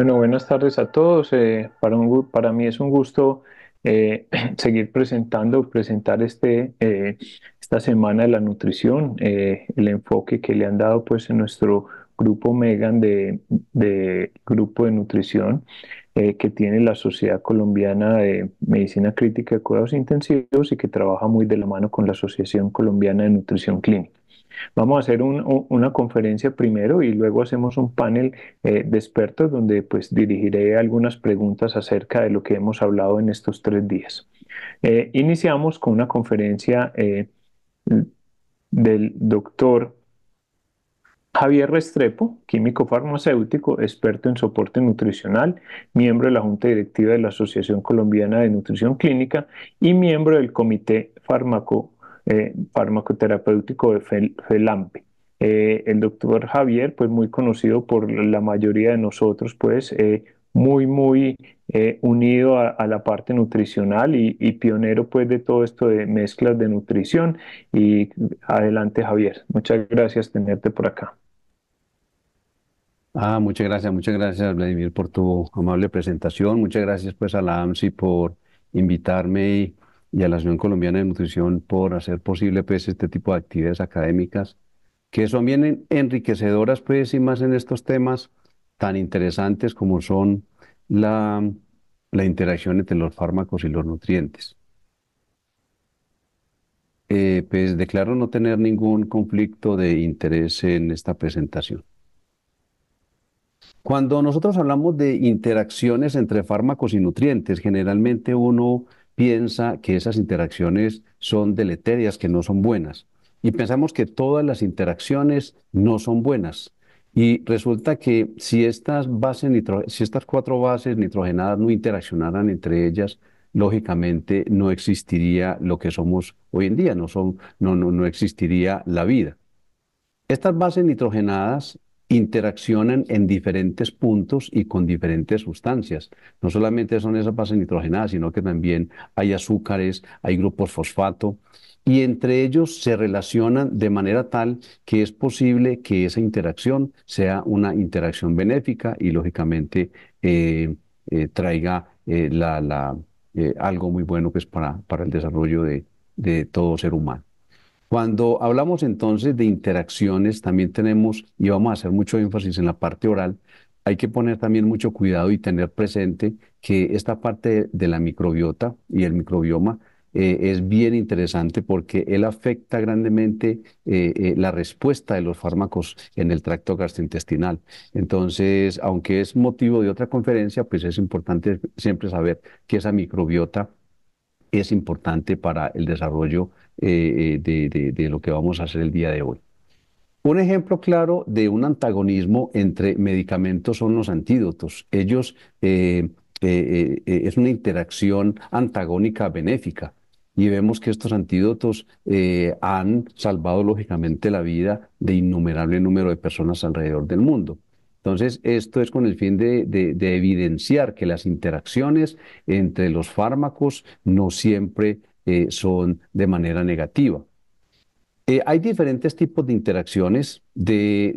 Bueno, buenas tardes a todos. Eh, para, un, para mí es un gusto eh, seguir presentando, presentar este, eh, esta semana de la nutrición, el enfoque que le han dado pues, en nuestro grupo Megan de grupo de nutrición que tiene la Sociedad Colombiana de Medicina Crítica de Cuidados Intensivos y que trabaja muy de la mano con la Asociación Colombiana de Nutrición Clínica. Vamos a hacer una conferencia primero y luego hacemos un panel eh, de expertos donde pues dirigiré algunas preguntas acerca de lo que hemos hablado en estos tres días. Eh, iniciamos con una conferencia eh, del doctor Javier Restrepo, químico farmacéutico, experto en soporte nutricional, miembro de la Junta Directiva de la Asociación Colombiana de Nutrición Clínica y miembro del Comité Fármaco eh, farmacoterapéutico de FELAMPE. Eh, el doctor Javier, pues muy conocido por la mayoría de nosotros, pues eh, muy, muy unido a, la parte nutricional y, y, pionero pues de todo esto de mezclas de nutrición. Y adelante Javier, muchas gracias tenerte por acá. Ah, muchas gracias, muchas gracias Vladimir por tu amable presentación, muchas gracias pues a la AMSI por invitarme y y a la Asociación Colombiana de Nutrición por hacer posible pues, este tipo de actividades académicas que son bien enriquecedoras pues, y más en estos temas tan interesantes como son la, interacción entre los fármacos y los nutrientes. Eh, pues declaro no tener ningún conflicto de interés en esta presentación. Cuando nosotros hablamos de interacciones entre fármacos y nutrientes, generalmente uno piensa que esas interacciones son deleterias, que no son buenas. Y pensamos que todas las interacciones no son buenas. Y resulta que si estas, bases si estas cuatro bases nitrogenadas no interaccionaran entre ellas, lógicamente no existiría lo que somos hoy en día, no, son, no, no existiría la vida. Estas bases nitrogenadas interaccionan en diferentes puntos y con diferentes sustancias. No solamente son esas bases nitrogenadas, sino que también hay azúcares, hay grupos fosfato, y entre ellos se relacionan de manera tal que es posible que esa interacción sea una interacción benéfica y lógicamente eh, eh, traiga eh, algo muy bueno que pues, para, para el desarrollo de todo ser humano. Cuando hablamos entonces de interacciones, también tenemos, y vamos a hacer mucho énfasis en la parte oral, hay que poner también mucho cuidado y tener presente que esta parte de la microbiota y el microbioma eh, es bien interesante porque él afecta grandemente eh, eh, la respuesta de los fármacos en el tracto gastrointestinal. Entonces, aunque es motivo de otra conferencia, pues es importante siempre saber que esa microbiota es importante para el desarrollo eh, eh, de, lo que vamos a hacer el día de hoy. Un ejemplo claro de un antagonismo entre medicamentos son los antídotos. Ellos eh, es una interacción antagónica benéfica y vemos que estos antídotos han salvado lógicamente la vida de innumerable número de personas alrededor del mundo. Entonces, esto es con el fin de, evidenciar que las interacciones entre los fármacos no siempre eh, son de manera negativa. Eh, hay diferentes tipos de interacciones de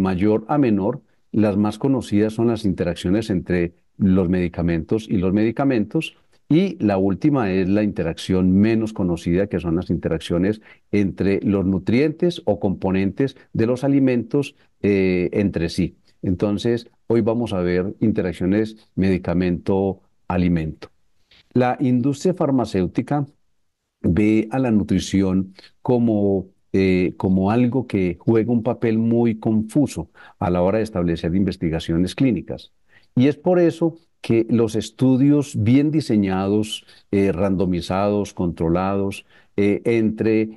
mayor a menor. Las más conocidas son las interacciones entre los medicamentos y los medicamentos. Y la última es la interacción menos conocida, que son las interacciones entre los nutrientes o componentes de los alimentos eh, entre sí. Entonces, hoy vamos a ver interacciones medicamento-alimento. La industria farmacéutica ve a la nutrición como, eh, como algo que juega un papel muy confuso a la hora de establecer investigaciones clínicas. Y es por eso que los estudios bien diseñados, eh, randomizados, controlados, eh, entre,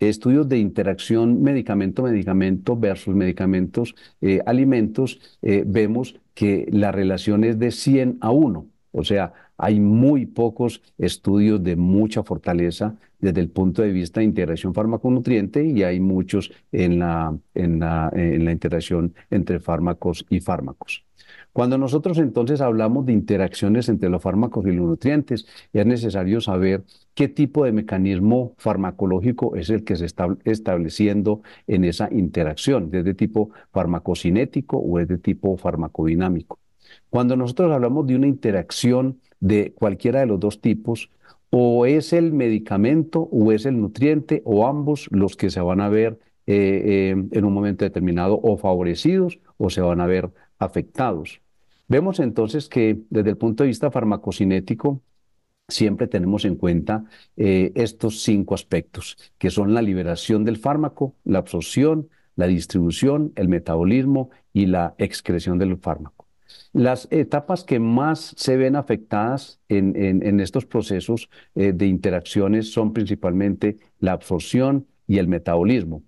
estudios de interacción medicamento-medicamento versus medicamentos, eh, alimentos, vemos que la relación es de 100 a 1. O sea, hay muy pocos estudios de mucha fortaleza desde el punto de vista de interacción fármaco-nutriente y hay muchos en en la interacción entre fármacos y fármacos. Cuando nosotros entonces hablamos de interacciones entre los fármacos y los nutrientes, es necesario saber qué tipo de mecanismo farmacológico es el que se está estableciendo en esa interacción, desde tipo farmacocinético o es de tipo farmacodinámico. Cuando nosotros hablamos de una interacción de cualquiera de los dos tipos, o es el medicamento o es el nutriente o ambos los que se van a ver eh, eh, en un momento determinado o favorecidos o se van a ver afectados. Vemos entonces que desde el punto de vista farmacocinético, siempre tenemos en cuenta eh, estos cinco aspectos, que son la liberación del fármaco, la absorción, la distribución, el metabolismo y la excreción del fármaco. Las etapas que más se ven afectadas en, estos procesos eh, de interacciones son principalmente la absorción y el metabolismo.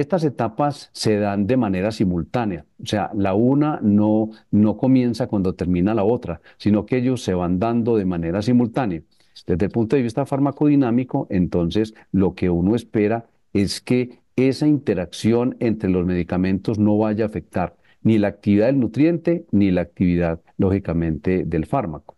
Estas etapas se dan de manera simultánea, o sea, la una no, no comienza cuando termina la otra, sino que ellos se van dando de manera simultánea. Desde el punto de vista farmacodinámico, entonces lo que uno espera es que esa interacción entre los medicamentos no vaya a afectar ni la actividad del nutriente ni la actividad, lógicamente, del fármaco.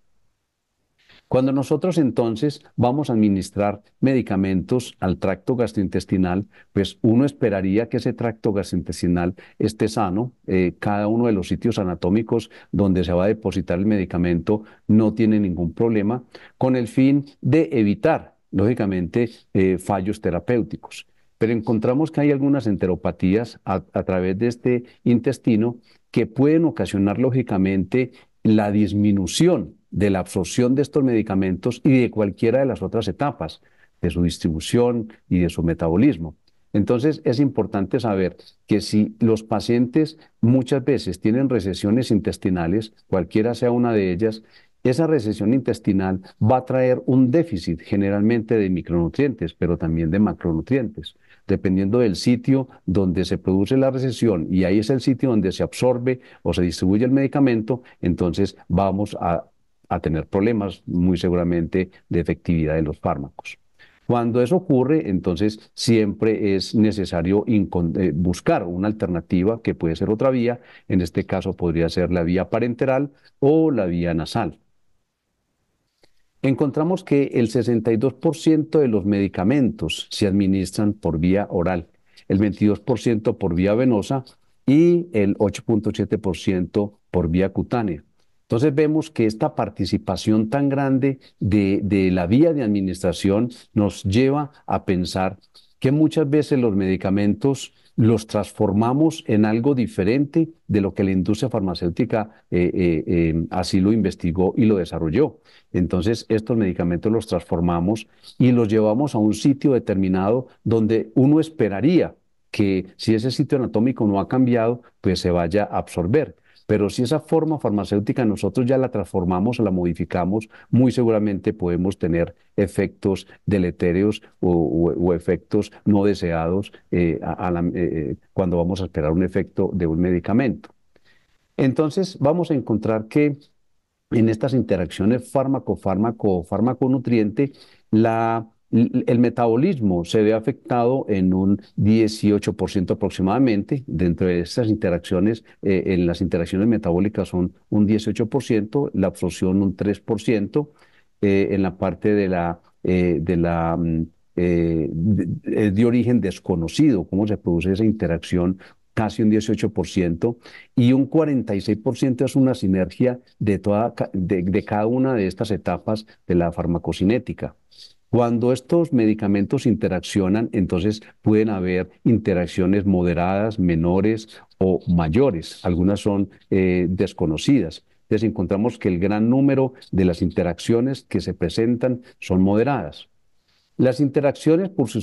Cuando nosotros entonces vamos a administrar medicamentos al tracto gastrointestinal, pues uno esperaría que ese tracto gastrointestinal esté sano. Eh, cada uno de los sitios anatómicos donde se va a depositar el medicamento no tiene ningún problema, con el fin de evitar, lógicamente, eh, fallos terapéuticos. Pero encontramos que hay algunas enteropatías a través de este intestino que pueden ocasionar, lógicamente, la disminución de la absorción de estos medicamentos y de cualquiera de las otras etapas de su distribución y de su metabolismo. Entonces es importante saber que si los pacientes muchas veces tienen recesiones intestinales, cualquiera sea una de ellas, esa recesión intestinal va a traer un déficit generalmente de micronutrientes, pero también de macronutrientes. Dependiendo del sitio donde se produce la recesión y ahí es el sitio donde se absorbe o se distribuye el medicamento, entonces vamos a a tener problemas muy seguramente de efectividad de los fármacos. Cuando eso ocurre, entonces siempre es necesario eh, buscar una alternativa que puede ser otra vía, en este caso podría ser la vía parenteral o la vía nasal. Encontramos que el 62% de los medicamentos se administran por vía oral, el 22% por vía venosa y el 8.7% por vía cutánea. Entonces vemos que esta participación tan grande de, la vía de administración nos lleva a pensar que muchas veces los medicamentos los transformamos en algo diferente de lo que la industria farmacéutica eh, eh, eh, así lo investigó y lo desarrolló. Entonces, estos medicamentos los transformamos y los llevamos a un sitio determinado donde uno esperaría que si ese sitio anatómico no ha cambiado, pues se vaya a absorber. Pero si esa forma farmacéutica nosotros ya la transformamos o la modificamos, muy seguramente podemos tener efectos deletéreos o, efectos no deseados eh, eh, eh, cuando vamos a esperar un efecto de un medicamento. Entonces vamos a encontrar que en estas interacciones fármaco-fármaco-fármaco-nutriente, la el metabolismo se ve afectado en un 18% aproximadamente. Dentro de estas interacciones, eh, en las interacciones metabólicas son un 18%, la absorción un 3%, eh, en la parte de la, eh, de, la mm, de, origen desconocido, cómo se produce esa interacción casi un 18%, y un 46% es una sinergia de, toda, de, de cada una de estas etapas de la farmacocinética. Cuando estos medicamentos interaccionan, entonces pueden haber interacciones moderadas, menores o mayores. Algunas son eh, desconocidas. Entonces encontramos que el gran número de las interacciones que se presentan son moderadas. Las interacciones por su,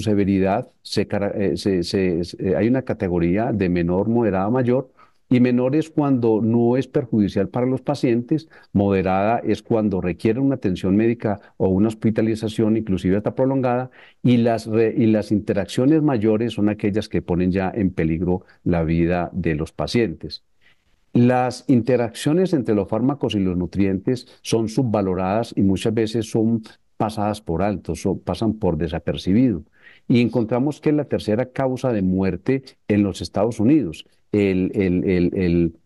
severidad, eh, hay una categoría de menor, moderada, mayor, y menor es cuando no es perjudicial para los pacientes, moderada es cuando requiere una atención médica o una hospitalización, inclusive hasta prolongada, y las, y las interacciones mayores son aquellas que ponen ya en peligro la vida de los pacientes. Las interacciones entre los fármacos y los nutrientes son subvaloradas y muchas veces son pasadas por alto, o pasan por desapercibido y encontramos que es la tercera causa de muerte en los Estados Unidos.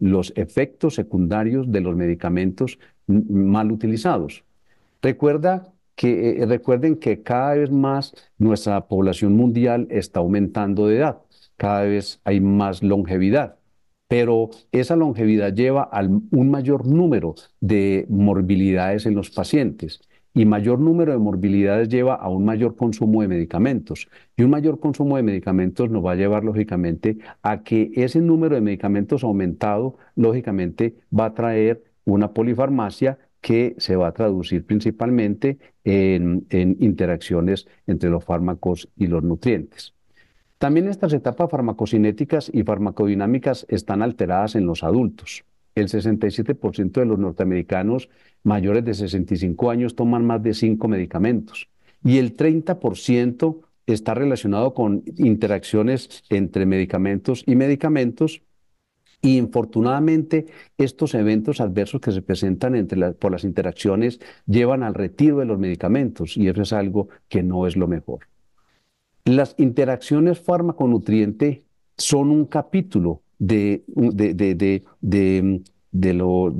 los efectos secundarios de los medicamentos mal utilizados. Recuerda que, eh, eh, recuerden que cada vez más nuestra población mundial está aumentando de edad, cada vez hay más longevidad, pero esa longevidad lleva a un mayor número de morbilidades en los pacientes y mayor número de morbilidades lleva a un mayor consumo de medicamentos. Y un mayor consumo de medicamentos nos va a llevar, lógicamente, a que ese número de medicamentos aumentado, lógicamente, va a traer una polifarmacia que se va a traducir principalmente en, en interacciones entre los fármacos y los nutrientes. También estas etapas farmacocinéticas y farmacodinámicas están alteradas en los adultos el 67% de los norteamericanos mayores de 65 años toman más de 5 medicamentos y el 30% está relacionado con interacciones entre medicamentos y medicamentos. Y infortunadamente estos eventos adversos que se presentan entre por las interacciones llevan al retiro de los medicamentos y eso es algo que no es lo mejor. Las interacciones fármaco-nutriente son un capítulo de, de, de,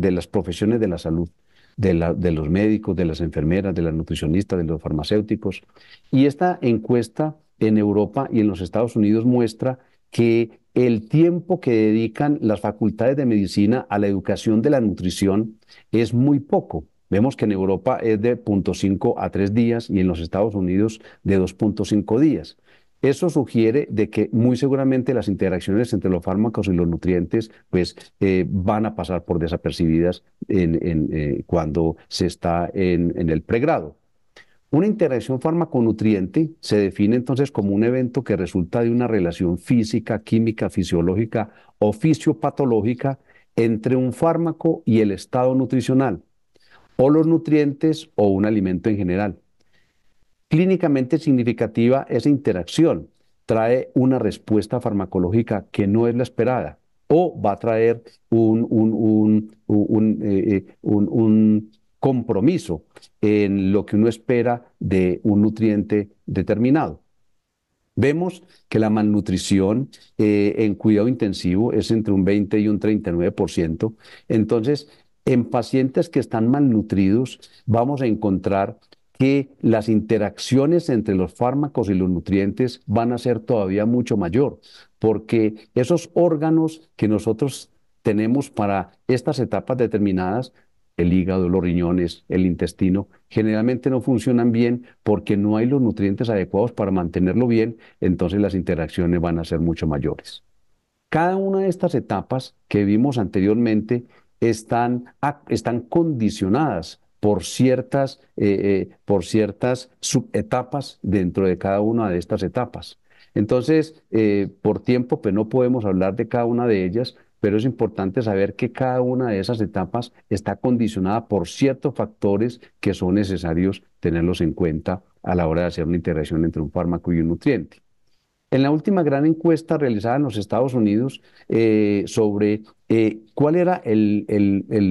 de, las profesiones de la salud, de, los médicos, de las enfermeras, de las nutricionistas, de los farmacéuticos. Y esta encuesta en Europa y en los Estados Unidos muestra que el tiempo que dedican las facultades de medicina a la educación de la nutrición es muy poco. Vemos que en Europa es de 0.5 a 3 días y en los Estados Unidos de 2.5 días. Eso sugiere de que muy seguramente las interacciones entre los fármacos y los nutrientes pues, eh, van a pasar por desapercibidas en, eh, cuando se está en, en el pregrado. Una interacción fármaco-nutriente se define entonces como un evento que resulta de una relación física, química, fisiológica o fisiopatológica entre un fármaco y el estado nutricional, o los nutrientes o un alimento en general. Clínicamente significativa esa interacción trae una respuesta farmacológica que no es la esperada o va a traer un, un, un, un eh, eh, compromiso en lo que uno espera de un nutriente determinado. Vemos que la malnutrición eh, en cuidado intensivo es entre un 20 y un 39%. Entonces, en pacientes que están malnutridos, vamos a encontrar que las interacciones entre los fármacos y los nutrientes van a ser todavía mucho mayor, porque esos órganos que nosotros tenemos para estas etapas determinadas, el hígado, los riñones, el intestino, generalmente no funcionan bien porque no hay los nutrientes adecuados para mantenerlo bien, entonces las interacciones van a ser mucho mayores. Cada una de estas etapas que vimos anteriormente están, están condicionadas por ciertas, eh, eh, por ciertas subetapas dentro de cada una de estas etapas. Entonces, eh, por tiempo, pues no podemos hablar de cada una de ellas, pero es importante saber que cada una de esas etapas está condicionada por ciertos factores que son necesarios tenerlos en cuenta a la hora de hacer una interacción entre un fármaco y un nutriente. En la última gran encuesta realizada en los Estados Unidos eh, sobre eh, cuál era el,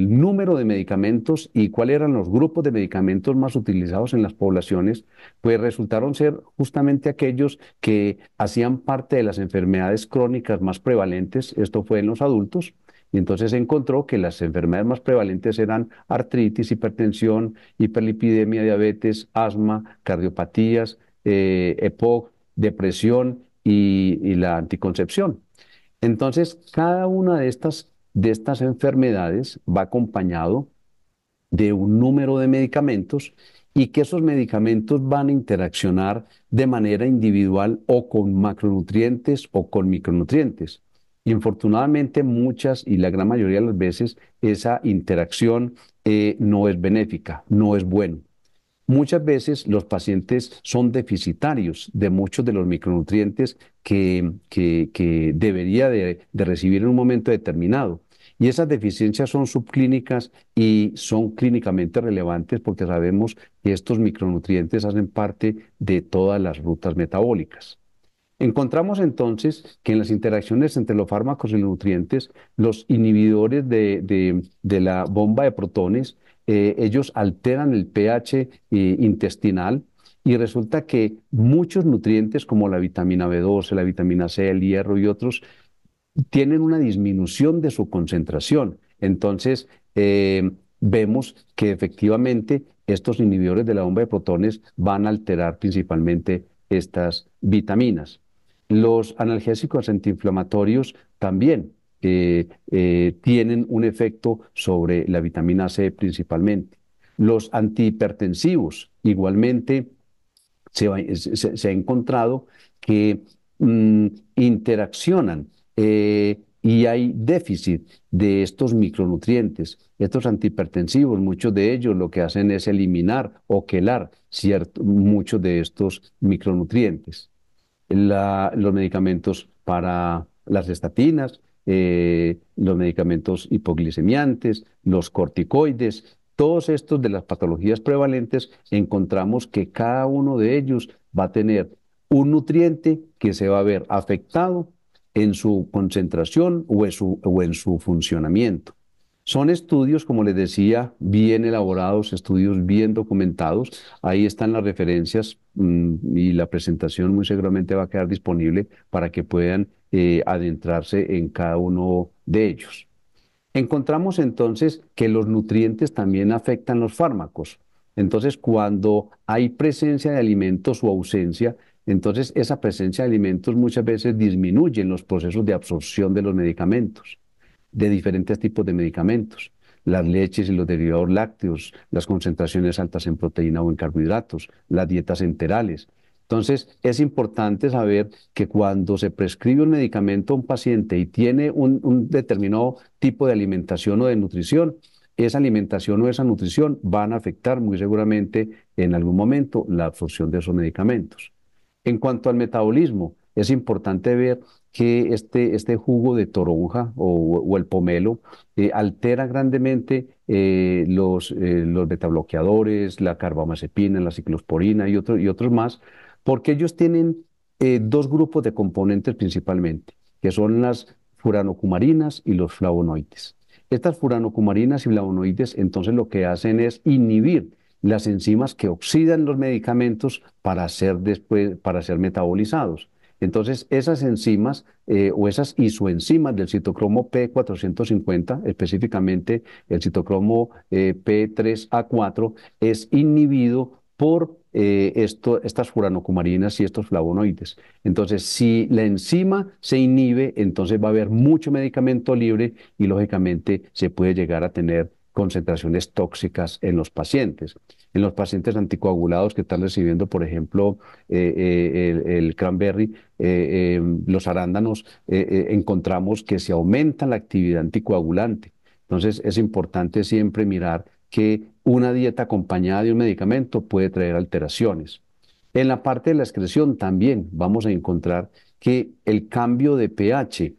número de medicamentos y cuáles eran los grupos de medicamentos más utilizados en las poblaciones, pues resultaron ser justamente aquellos que hacían parte de las enfermedades crónicas más prevalentes, esto fue en los adultos, y entonces se encontró que las enfermedades más prevalentes eran artritis, hipertensión, hiperlipidemia, diabetes, asma, cardiopatías, eh, EPOC, depresión y, la anticoncepción. Entonces, cada una de estas, de estas enfermedades va acompañado de un número de medicamentos y que esos medicamentos van a interaccionar de manera individual o con macronutrientes o con micronutrientes. y, Infortunadamente, muchas y la gran mayoría de las veces esa interacción eh, no es benéfica, no es bueno. Muchas veces los pacientes son deficitarios de muchos de los micronutrientes que, que, debería de, recibir en un momento determinado. Y esas deficiencias son subclínicas y son clínicamente relevantes porque sabemos que estos micronutrientes hacen parte de todas las rutas metabólicas. Encontramos entonces que en las interacciones entre los fármacos y los nutrientes, los inhibidores de la bomba de protones eh, ellos alteran el pH eh, intestinal y resulta que muchos nutrientes como la vitamina B12, la vitamina C, el hierro y otros tienen una disminución de su concentración. Entonces, eh, vemos que efectivamente estos inhibidores de la bomba de protones van a alterar principalmente estas vitaminas. Los analgésicos antiinflamatorios también eh, tienen un efecto sobre la vitamina C principalmente. Los antihipertensivos, igualmente, se, ha encontrado que mm, interaccionan eh, y hay déficit de estos micronutrientes, estos antihipertensivos, muchos de ellos lo que hacen es eliminar o quelar muchos de estos micronutrientes. los medicamentos para las estatinas, eh, los medicamentos hipoglicemiantes, los corticoides, todos estos de las patologías prevalentes, encontramos que cada uno de ellos va a tener un nutriente que se va a ver afectado en su concentración o o en su funcionamiento. Son estudios, como les decía, bien elaborados, estudios bien documentados. Ahí están las referencias mm, y la presentación muy seguramente va a quedar disponible para que puedan eh, adentrarse en cada uno de ellos. Encontramos entonces que los nutrientes también afectan los fármacos. Entonces, cuando hay presencia de alimentos o ausencia, entonces esa presencia de alimentos muchas veces disminuye los procesos de absorción de los medicamentos de diferentes tipos de medicamentos, las leches y los derivados lácteos, las concentraciones altas en proteína o en carbohidratos, las dietas enterales. Entonces, es importante saber que cuando se prescribe un medicamento a un paciente y tiene un, determinado tipo de alimentación o de nutrición, esa alimentación o esa nutrición van a afectar muy seguramente en algún momento la absorción de esos medicamentos. En cuanto al metabolismo, es importante ver que este, este jugo de toronja o, el pomelo eh, altera grandemente eh, los, eh, los betabloqueadores, la carbamazepina, la ciclosporina y, otros y otros más, porque ellos tienen eh, dos grupos de componentes principalmente, que son las furanocumarinas y los flavonoides. Estas furanocumarinas y flavonoides entonces lo que hacen es inhibir las enzimas que oxidan los medicamentos para después, para ser metabolizados. Entonces, esas enzimas eh, o esas isoenzimas del citocromo P450, específicamente el citocromo eh, P3A4, es inhibido por eh, estas furanocumarinas y estos flavonoides. Entonces, si la enzima se inhibe, entonces va a haber mucho medicamento libre y lógicamente se puede llegar a tener concentraciones tóxicas en los pacientes. En los pacientes anticoagulados que están recibiendo, por ejemplo, eh, eh, el, cranberry, eh, em, los arándanos, encontramos que se aumenta la actividad anticoagulante. Entonces es importante siempre mirar que una dieta acompañada de un medicamento puede traer alteraciones. En la parte de la excreción también vamos a encontrar que el cambio de pH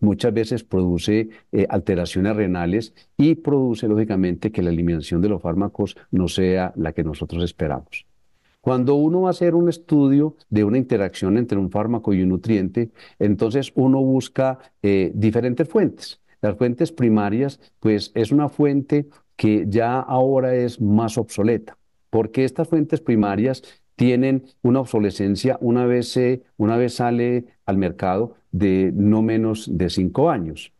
muchas veces produce eh, alteraciones renales y produce, lógicamente, que la eliminación de los fármacos no sea la que nosotros esperamos. Cuando uno va a hacer un estudio de una interacción entre un fármaco y un nutriente, entonces uno busca eh, diferentes fuentes. Las fuentes primarias, pues es una fuente que ya ahora es más obsoleta, porque estas fuentes primarias tienen una obsolescencia una vez, una vez sale al mercado de no menos de cinco años.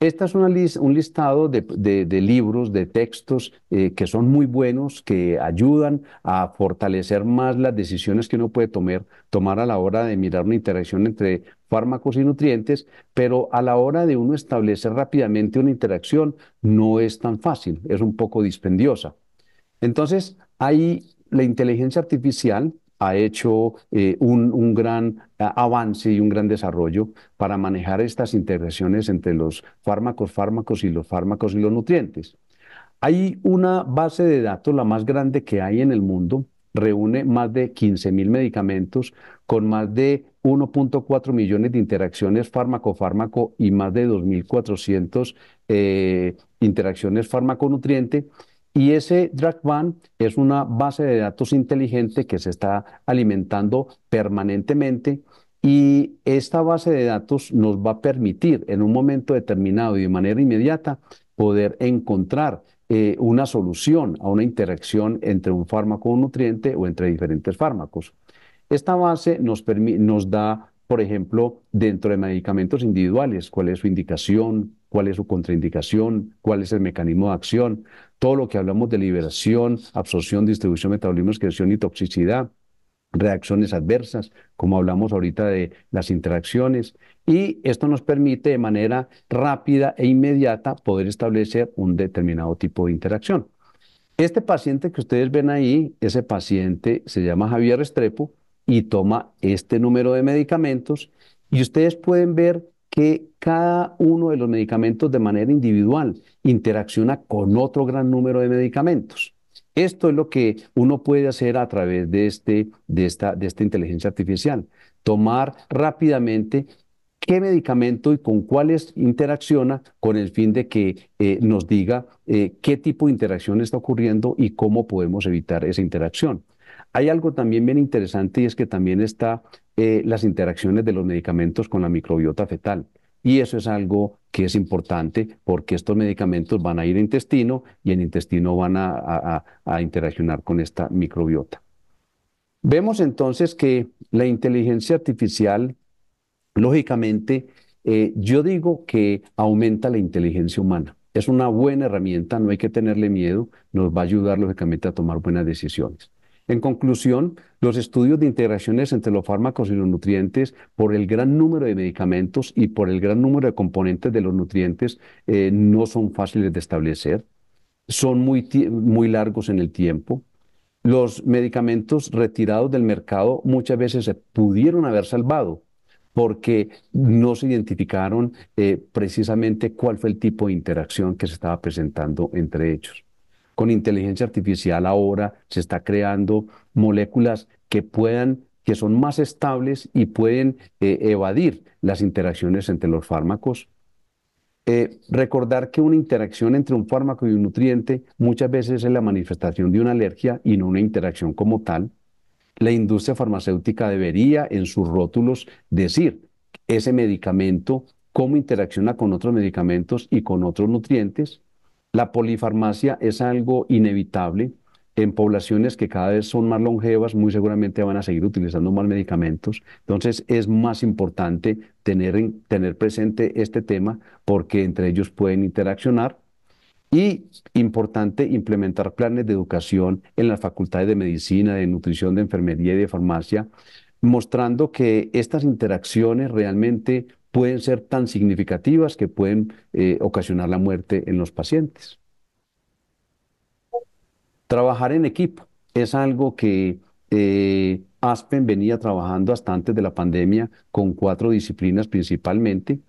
Esta es una un listado de, libros, de textos eh, que son muy buenos, que ayudan a fortalecer más las decisiones que uno puede tomar, tomar a la hora de mirar una interacción entre fármacos y nutrientes, pero a la hora de uno establecer rápidamente una interacción no es tan fácil, es un poco dispendiosa. Entonces, hay la inteligencia artificial ha hecho eh, un, gran eh, avance y un gran desarrollo para manejar estas interacciones entre los fármacos, fármacos y los fármacos y los nutrientes. Hay una base de datos, la más grande que hay en el mundo, reúne más de 15.000 medicamentos con más de 1.4 millones de interacciones fármaco-fármaco y más de 2.400 eh, interacciones fármaco-nutriente y ese Dragban es una base de datos inteligente que se está alimentando permanentemente y esta base de datos nos va a permitir en un momento determinado y de manera inmediata poder encontrar eh, una solución a una interacción entre un fármaco, un nutriente o entre diferentes fármacos. Esta base nos da, por ejemplo, dentro de medicamentos individuales, cuál es su indicación, cuál es su contraindicación, cuál es el mecanismo de acción, todo lo que hablamos de liberación, absorción, distribución, metabolismo, excreción y toxicidad, reacciones adversas, como hablamos ahorita de las interacciones, y esto nos permite de manera rápida e inmediata poder establecer un determinado tipo de interacción. Este paciente que ustedes ven ahí, ese paciente se llama Javier Restrepo y toma este número de medicamentos y ustedes pueden ver que cada uno de los medicamentos de manera individual interacciona con otro gran número de medicamentos. Esto es lo que uno puede hacer a través de, este, de, esta, de esta inteligencia artificial. Tomar rápidamente qué medicamento y con cuáles interacciona con el fin de que eh, nos diga eh, qué tipo de interacción está ocurriendo y cómo podemos evitar esa interacción. Hay algo también bien interesante y es que también está eh, las interacciones de los medicamentos con la microbiota fetal. Y eso es algo que es importante porque estos medicamentos van a ir a intestino y en intestino van a, interaccionar con esta microbiota. Vemos entonces que la inteligencia artificial, lógicamente, eh, yo digo que aumenta la inteligencia humana. Es una buena herramienta, no hay que tenerle miedo, nos va a ayudar lógicamente a tomar buenas decisiones. En conclusión, los estudios de integraciones entre los fármacos y los nutrientes por el gran número de medicamentos y por el gran número de componentes de los nutrientes eh, no son fáciles de establecer, son muy, muy largos en el tiempo. Los medicamentos retirados del mercado muchas veces se pudieron haber salvado porque no se identificaron eh, precisamente cuál fue el tipo de interacción que se estaba presentando entre ellos. Con inteligencia artificial ahora se está creando moléculas que puedan que son más estables y pueden eh, evadir las interacciones entre los fármacos. Eh, recordar que una interacción entre un fármaco y un nutriente muchas veces es la manifestación de una alergia y no una interacción como tal. La industria farmacéutica debería en sus rótulos decir ese medicamento, cómo interacciona con otros medicamentos y con otros nutrientes. La polifarmacia es algo inevitable en poblaciones que cada vez son más longevas, muy seguramente van a seguir utilizando más medicamentos. Entonces es más importante tener, tener presente este tema porque entre ellos pueden interaccionar. Y importante implementar planes de educación en las facultades de medicina, de nutrición, de enfermería y de farmacia, mostrando que estas interacciones realmente pueden ser tan significativas que pueden eh, ocasionar la muerte en los pacientes. Trabajar en equipo es algo que eh, Aspen venía trabajando hasta antes de la pandemia con cuatro disciplinas principalmente,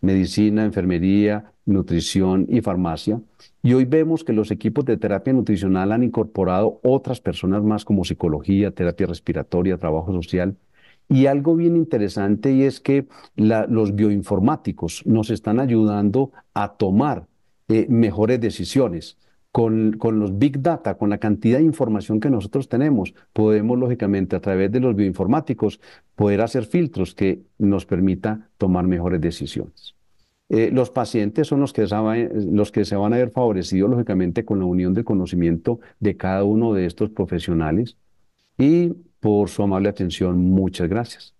medicina, enfermería, nutrición y farmacia. Y hoy vemos que los equipos de terapia nutricional han incorporado otras personas más como psicología, terapia respiratoria, trabajo social, y algo bien interesante y es que los bioinformáticos nos están ayudando a tomar eh, mejores decisiones. Con, con, los big data, con la cantidad de información que nosotros tenemos, podemos lógicamente a través de los bioinformáticos poder hacer filtros que nos permita tomar mejores decisiones. Eh, los pacientes son los que, los que se van a ver favorecidos lógicamente con la unión de conocimiento de cada uno de estos profesionales y por su amable atención. Muchas gracias.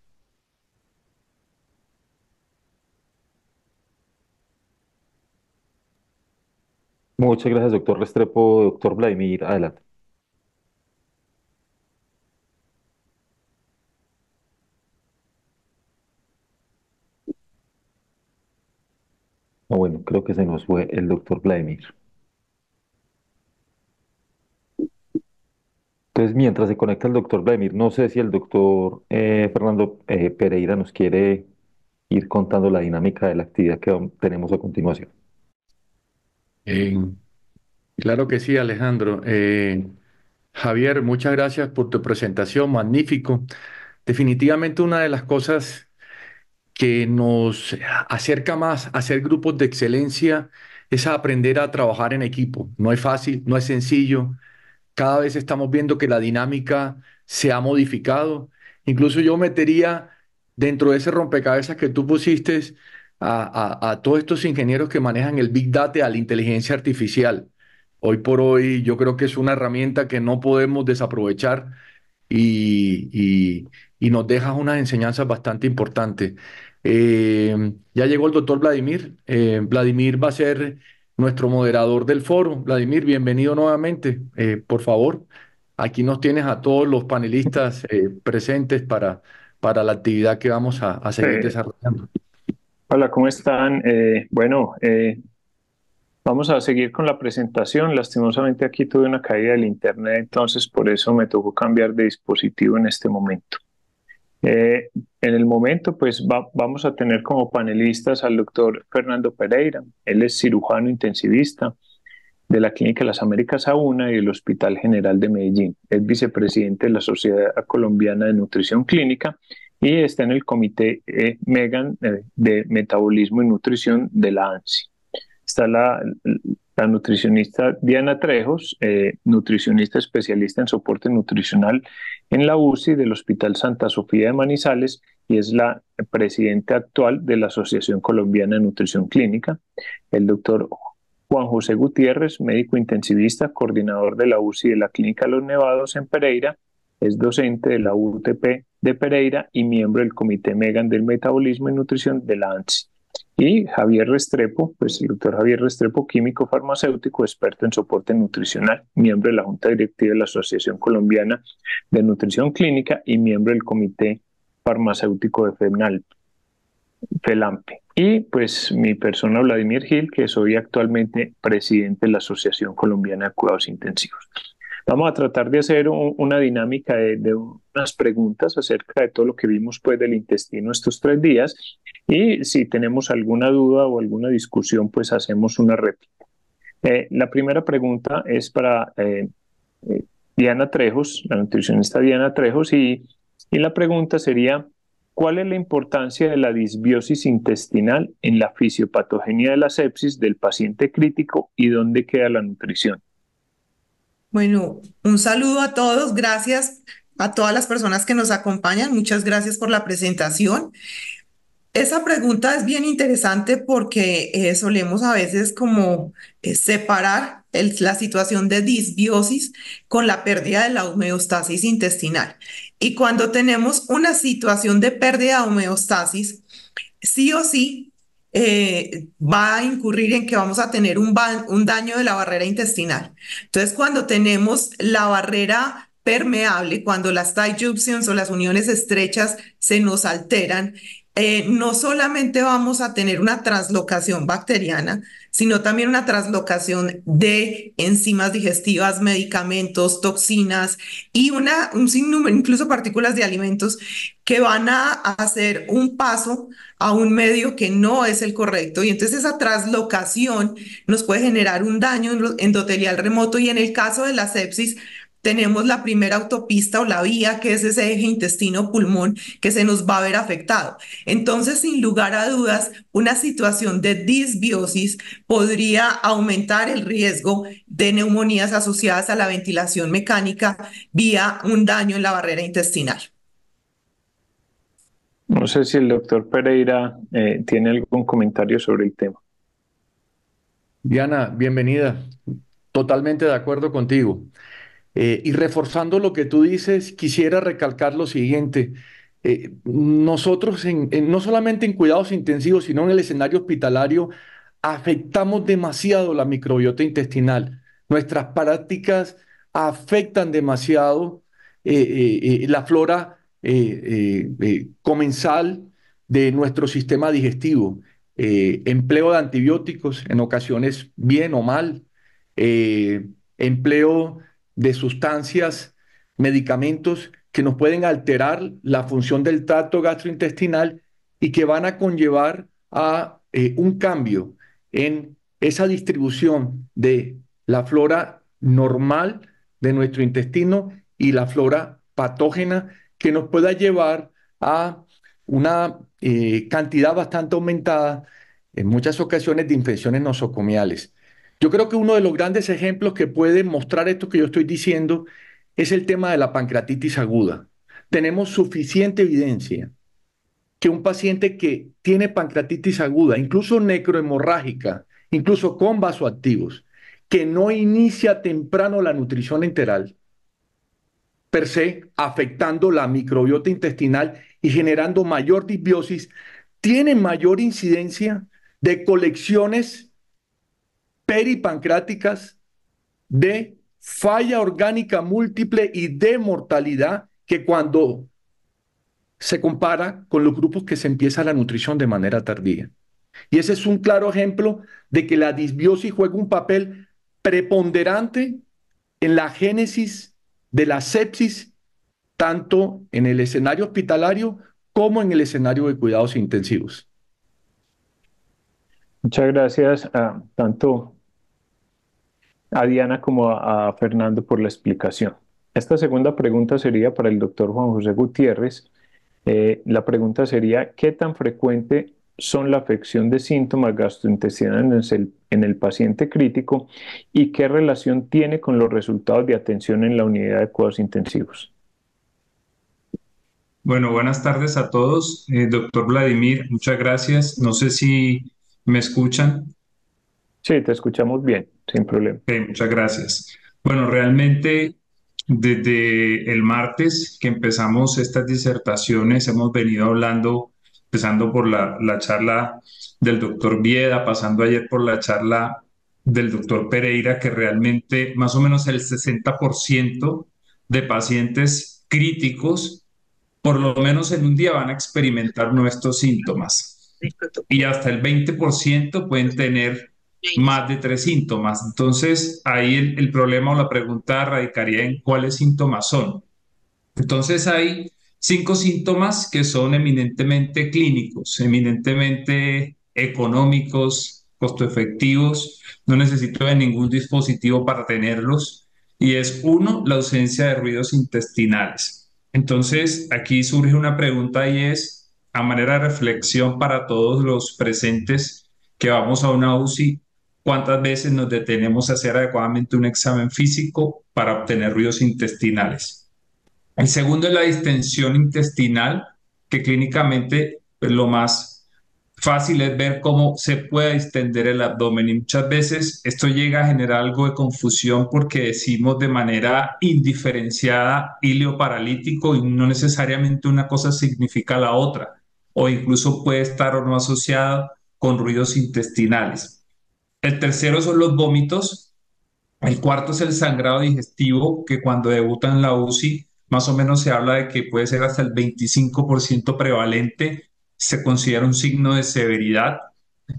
Muchas gracias, doctor Restrepo. Doctor Vladimir, adelante. Ah, bueno, creo que se nos fue el doctor Vladimir. Entonces, mientras se conecta el doctor Vladimir, no sé si el doctor eh, Fernando eh, Pereira nos quiere ir contando la dinámica de la actividad que tenemos a continuación. claro que sí, Alejandro. Eh, Javier, muchas gracias por tu presentación, magnífico. Definitivamente una de las cosas que nos acerca más a ser grupos de excelencia es aprender a trabajar en equipo. No es fácil, no es sencillo cada vez estamos viendo que la dinámica se ha modificado. Incluso yo metería dentro de ese rompecabezas que tú pusiste a, todos estos ingenieros que manejan el Big Data, a la inteligencia artificial. Hoy por hoy yo creo que es una herramienta que no podemos desaprovechar y, y, nos deja unas enseñanzas bastante importantes. Eh, ya llegó el doctor Vladimir. Eh, Vladimir va a ser nuestro moderador del foro. Vladimir, bienvenido nuevamente. Eh, por favor, aquí nos tienes a todos los panelistas eh, presentes para, para la actividad que vamos a, seguir eh, desarrollando. Hola, ¿cómo están? bueno, vamos a seguir con la presentación. Lastimosamente aquí tuve una caída del internet, entonces por eso me tocó cambiar de dispositivo en este momento en el momento, pues vamos a tener como panelistas al doctor Fernando Pereira. Él es cirujano intensivista de la Clínica Las Américas a y el Hospital General de Medellín. Es vicepresidente de la Sociedad Colombiana de Nutrición Clínica y está en el Comité eh, Megan eh, de Metabolismo y Nutrición de la ANSI. Está la, nutricionista Diana Trejos, eh, nutricionista especialista en soporte nutricional en la UCI del Hospital Santa Sofía de Manizales y es la presidenta actual de la Asociación Colombiana de Nutrición Clínica, el doctor Juan José Gutiérrez, médico intensivista, coordinador de la UCI de la Clínica Los Nevados en Pereira, es docente de la UTP de Pereira y miembro del Comité Megan del Metabolismo y Nutrición de la ANSI. Y Javier Restrepo, pues el doctor Javier Restrepo, químico farmacéutico, experto en soporte nutricional, miembro de la Junta Directiva de la Asociación Colombiana de Nutrición Clínica y miembro del Comité farmacéutico de Femal FELAMPE. Y pues mi persona, Vladimir Gil, que soy actualmente presidente de la Asociación Colombiana de Cuidados Intensivos. Vamos a tratar de hacer una dinámica de, unas preguntas acerca de todo lo que vimos pues del intestino estos tres días y si tenemos alguna duda o alguna discusión pues hacemos una réplica. Eh, la primera pregunta es para eh, eh, Diana Trejos, la nutricionista Diana Trejos y y la pregunta sería, ¿cuál es la importancia de la disbiosis intestinal en la fisiopatogenia de la sepsis del paciente crítico y dónde queda la nutrición? Bueno, un saludo a todos, gracias a todas las personas que nos acompañan, muchas gracias por la presentación. Esa pregunta es bien interesante porque eh, solemos a veces como eh, separar la situación de disbiosis con la pérdida de la homeostasis intestinal. Y cuando tenemos una situación de pérdida de homeostasis, sí o sí eh, va a incurrir en que vamos a tener un, un daño de la barrera intestinal. Entonces, cuando tenemos la barrera permeable, cuando las tight o las uniones estrechas se nos alteran eh, no solamente vamos a tener una translocación bacteriana, sino también una translocación de enzimas digestivas, medicamentos, toxinas y una, un sinnúmero, incluso partículas de alimentos que van a hacer un paso a un medio que no es el correcto. Y entonces esa translocación nos puede generar un daño endotelial remoto y en el caso de la sepsis tenemos la primera autopista o la vía, que es ese eje intestino-pulmón, que se nos va a ver afectado. Entonces, sin lugar a dudas, una situación de disbiosis podría aumentar el riesgo de neumonías asociadas a la ventilación mecánica vía un daño en la barrera intestinal. No sé si el doctor Pereira eh, tiene algún comentario sobre el tema. Diana, bienvenida. Totalmente de acuerdo contigo. Eh, y reforzando lo que tú dices, quisiera recalcar lo siguiente. Eh, nosotros, en, no solamente en cuidados intensivos, sino en el escenario hospitalario, afectamos demasiado la microbiota intestinal. Nuestras prácticas afectan demasiado eh, la flora comensal de nuestro sistema digestivo. empleo de antibióticos, en ocasiones bien o mal. empleo de sustancias, medicamentos que nos pueden alterar la función del trato gastrointestinal y que van a conllevar a eh, un cambio en esa distribución de la flora normal de nuestro intestino y la flora patógena que nos pueda llevar a una eh, cantidad bastante aumentada en muchas ocasiones de infecciones nosocomiales. Yo creo que uno de los grandes ejemplos que puede mostrar esto que yo estoy diciendo es el tema de la pancreatitis aguda. Tenemos suficiente evidencia que un paciente que tiene pancreatitis aguda, incluso necrohemorrágica, incluso con vasoactivos, que no inicia temprano la nutrición enteral, per se, afectando la microbiota intestinal y generando mayor disbiosis, tiene mayor incidencia de colecciones peripancráticas, de falla orgánica múltiple y de mortalidad que cuando se compara con los grupos que se empieza la nutrición de manera tardía. Y ese es un claro ejemplo de que la disbiosis juega un papel preponderante en la génesis de la sepsis, tanto en el escenario hospitalario como en el escenario de cuidados intensivos. Muchas gracias tanto a Diana como a, Fernando por la explicación. Esta segunda pregunta sería para el doctor Juan José Gutiérrez. Eh, la pregunta sería, ¿qué tan frecuente son la afección de síntomas gastrointestinales en el, paciente crítico y qué relación tiene con los resultados de atención en la unidad de cuidados intensivos. Bueno, buenas tardes a todos. Eh, doctor Vladimir, muchas gracias. No sé si me escuchan. Sí, te escuchamos bien sin problema. muchas gracias. Bueno, realmente desde el martes que empezamos estas disertaciones hemos venido hablando, empezando por la, la charla del doctor Vieda, pasando ayer por la charla del doctor Pereira, que realmente más o menos el 60% de pacientes críticos, por lo menos en un día, van a experimentar nuestros síntomas. Y hasta el 20% pueden tener más de tres síntomas. Entonces, ahí el, problema o la pregunta radicaría en cuáles síntomas son. Entonces, hay cinco síntomas que son eminentemente clínicos, eminentemente económicos, costo efectivos, no necesito de ningún dispositivo para tenerlos, y es uno, la ausencia de ruidos intestinales. Entonces, aquí surge una pregunta y es, a manera de reflexión para todos los presentes, que vamos a una UCI, cuántas veces nos detenemos a hacer adecuadamente un examen físico para obtener ruidos intestinales. El segundo es la distensión intestinal, que clínicamente pues, lo más fácil es ver cómo se puede distender el abdomen y muchas veces esto llega a generar algo de confusión porque decimos de manera indiferenciada hilo paralítico y no necesariamente una cosa significa la otra o incluso puede estar o no asociada con ruidos intestinales. El tercero son los vómitos. El cuarto es el sangrado digestivo, que cuando debutan en la UCI, más o menos se habla de que puede ser hasta el 25% prevalente, se considera un signo de severidad.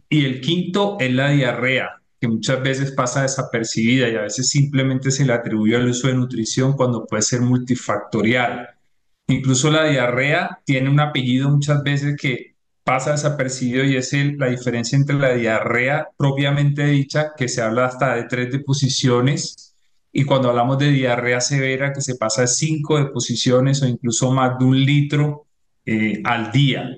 Y el quinto es la diarrea, que muchas veces pasa desapercibida y a veces simplemente se le atribuye al uso de nutrición cuando puede ser multifactorial. Incluso la diarrea tiene un apellido muchas veces que pasa desapercibido y es la diferencia entre la diarrea propiamente dicha, que se habla hasta de tres deposiciones, y cuando hablamos de diarrea severa, que se pasa de cinco deposiciones o incluso más de un litro eh, al día.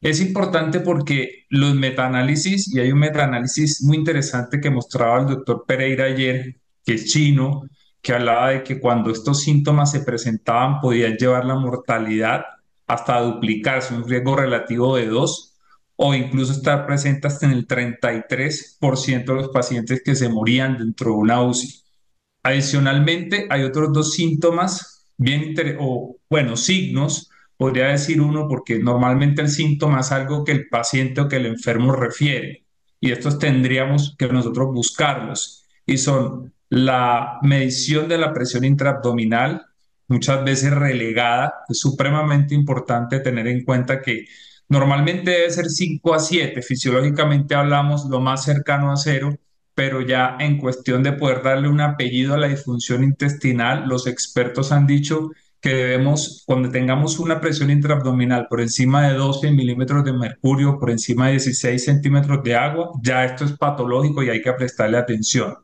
Es importante porque los metaanálisis, y hay un metaanálisis muy interesante que mostraba el doctor Pereira ayer, que es chino, que hablaba de que cuando estos síntomas se presentaban podían llevar la mortalidad hasta duplicarse, un riesgo relativo de dos o incluso estar presente hasta en el 33% de los pacientes que se morían dentro de una UCI. Adicionalmente, hay otros dos síntomas, bien o bueno, signos, podría decir uno, porque normalmente el síntoma es algo que el paciente o que el enfermo refiere, y estos tendríamos que nosotros buscarlos, y son la medición de la presión intraabdominal, muchas veces relegada. Es supremamente importante tener en cuenta que normalmente debe ser 5 a 7, fisiológicamente hablamos lo más cercano a cero, pero ya en cuestión de poder darle un apellido a la disfunción intestinal, los expertos han dicho que debemos, cuando tengamos una presión intraabdominal por encima de 12 milímetros de mercurio, por encima de 16 centímetros de agua, ya esto es patológico y hay que prestarle atención.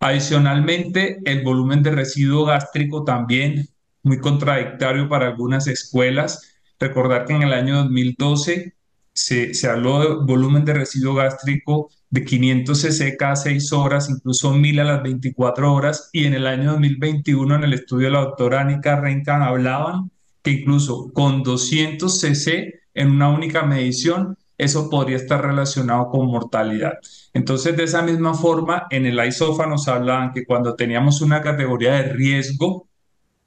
Adicionalmente, el volumen de residuo gástrico también muy contradictorio para algunas escuelas. Recordar que en el año 2012 se, se habló de volumen de residuo gástrico de 500 cc cada 6 horas, incluso 1000 a las 24 horas, y en el año 2021 en el estudio de la doctora Anika Renkan hablaban que incluso con 200 cc en una única medición, eso podría estar relacionado con mortalidad. Entonces, de esa misma forma, en el ISOFA nos hablaban que cuando teníamos una categoría de riesgo,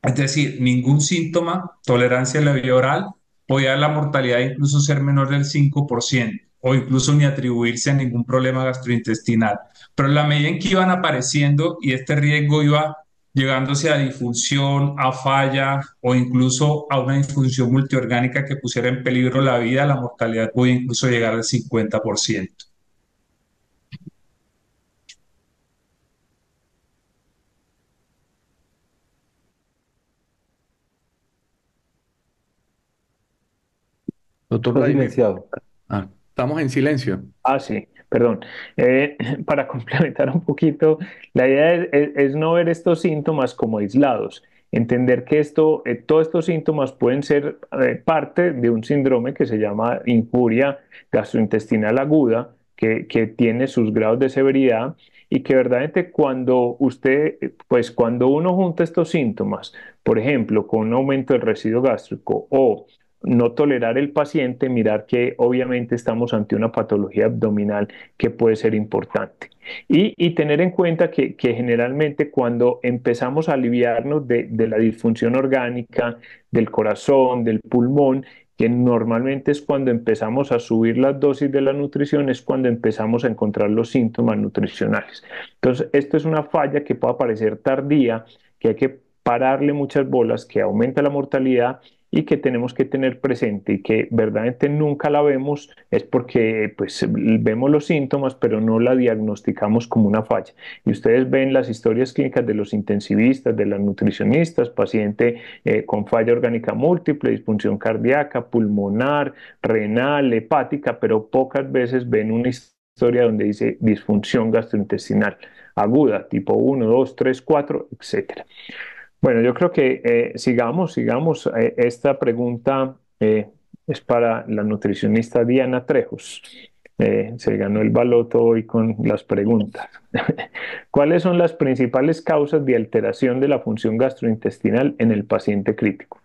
es decir, ningún síntoma, tolerancia a la vida oral, podía la mortalidad incluso ser menor del 5% o incluso ni atribuirse a ningún problema gastrointestinal. Pero en la medida en que iban apareciendo y este riesgo iba llegándose a disfunción, a falla o incluso a una disfunción multiorgánica que pusiera en peligro la vida, la mortalidad podía incluso llegar al 50%. Doctor Ah, estamos en silencio. Ah, sí, perdón. Eh, para complementar un poquito, la idea es, no ver estos síntomas como aislados. Entender que esto, eh, todos estos síntomas pueden ser eh, parte de un síndrome que se llama injuria gastrointestinal aguda, que, que tiene sus grados de severidad y que verdaderamente cuando usted, pues cuando uno junta estos síntomas, por ejemplo, con un aumento del residuo gástrico o no tolerar el paciente, mirar que obviamente estamos ante una patología abdominal que puede ser importante. Y, tener en cuenta que, generalmente cuando empezamos a aliviarnos de, la disfunción orgánica, del corazón, del pulmón, que normalmente es cuando empezamos a subir las dosis de la nutrición, es cuando empezamos a encontrar los síntomas nutricionales. Entonces, esto es una falla que puede aparecer tardía, que hay que pararle muchas bolas, que aumenta la mortalidad y que tenemos que tener presente y que verdaderamente nunca la vemos es porque pues vemos los síntomas pero no la diagnosticamos como una falla. Y ustedes ven las historias clínicas de los intensivistas, de las nutricionistas, paciente eh, con falla orgánica múltiple, disfunción cardíaca, pulmonar, renal, hepática, pero pocas veces ven una historia donde dice disfunción gastrointestinal aguda, tipo 1, 2, 3, 4, etcétera. Bueno, yo creo que eh, sigamos, sigamos. Eh, esta pregunta eh, es para la nutricionista Diana Trejos. se ganó el baloto hoy con las preguntas. ¿Cuáles son las principales causas de alteración de la función gastrointestinal en el paciente crítico?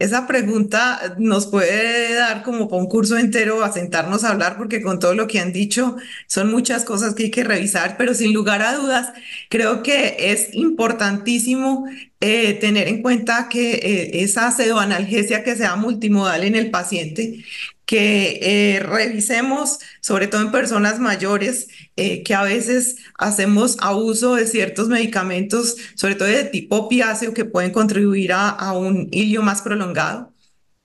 Esa pregunta nos puede dar como para un curso entero a sentarnos a hablar, porque con todo lo que han dicho son muchas cosas que hay que revisar, pero sin lugar a dudas, creo que es importantísimo eh, tener en cuenta que eh, esa pseudoanalgesia que sea multimodal en el paciente, que eh, revisemos, sobre todo en personas mayores, eh, que a veces hacemos abuso de ciertos medicamentos, sobre todo de tipo opiáceo, que pueden contribuir a, un hilo más prolongado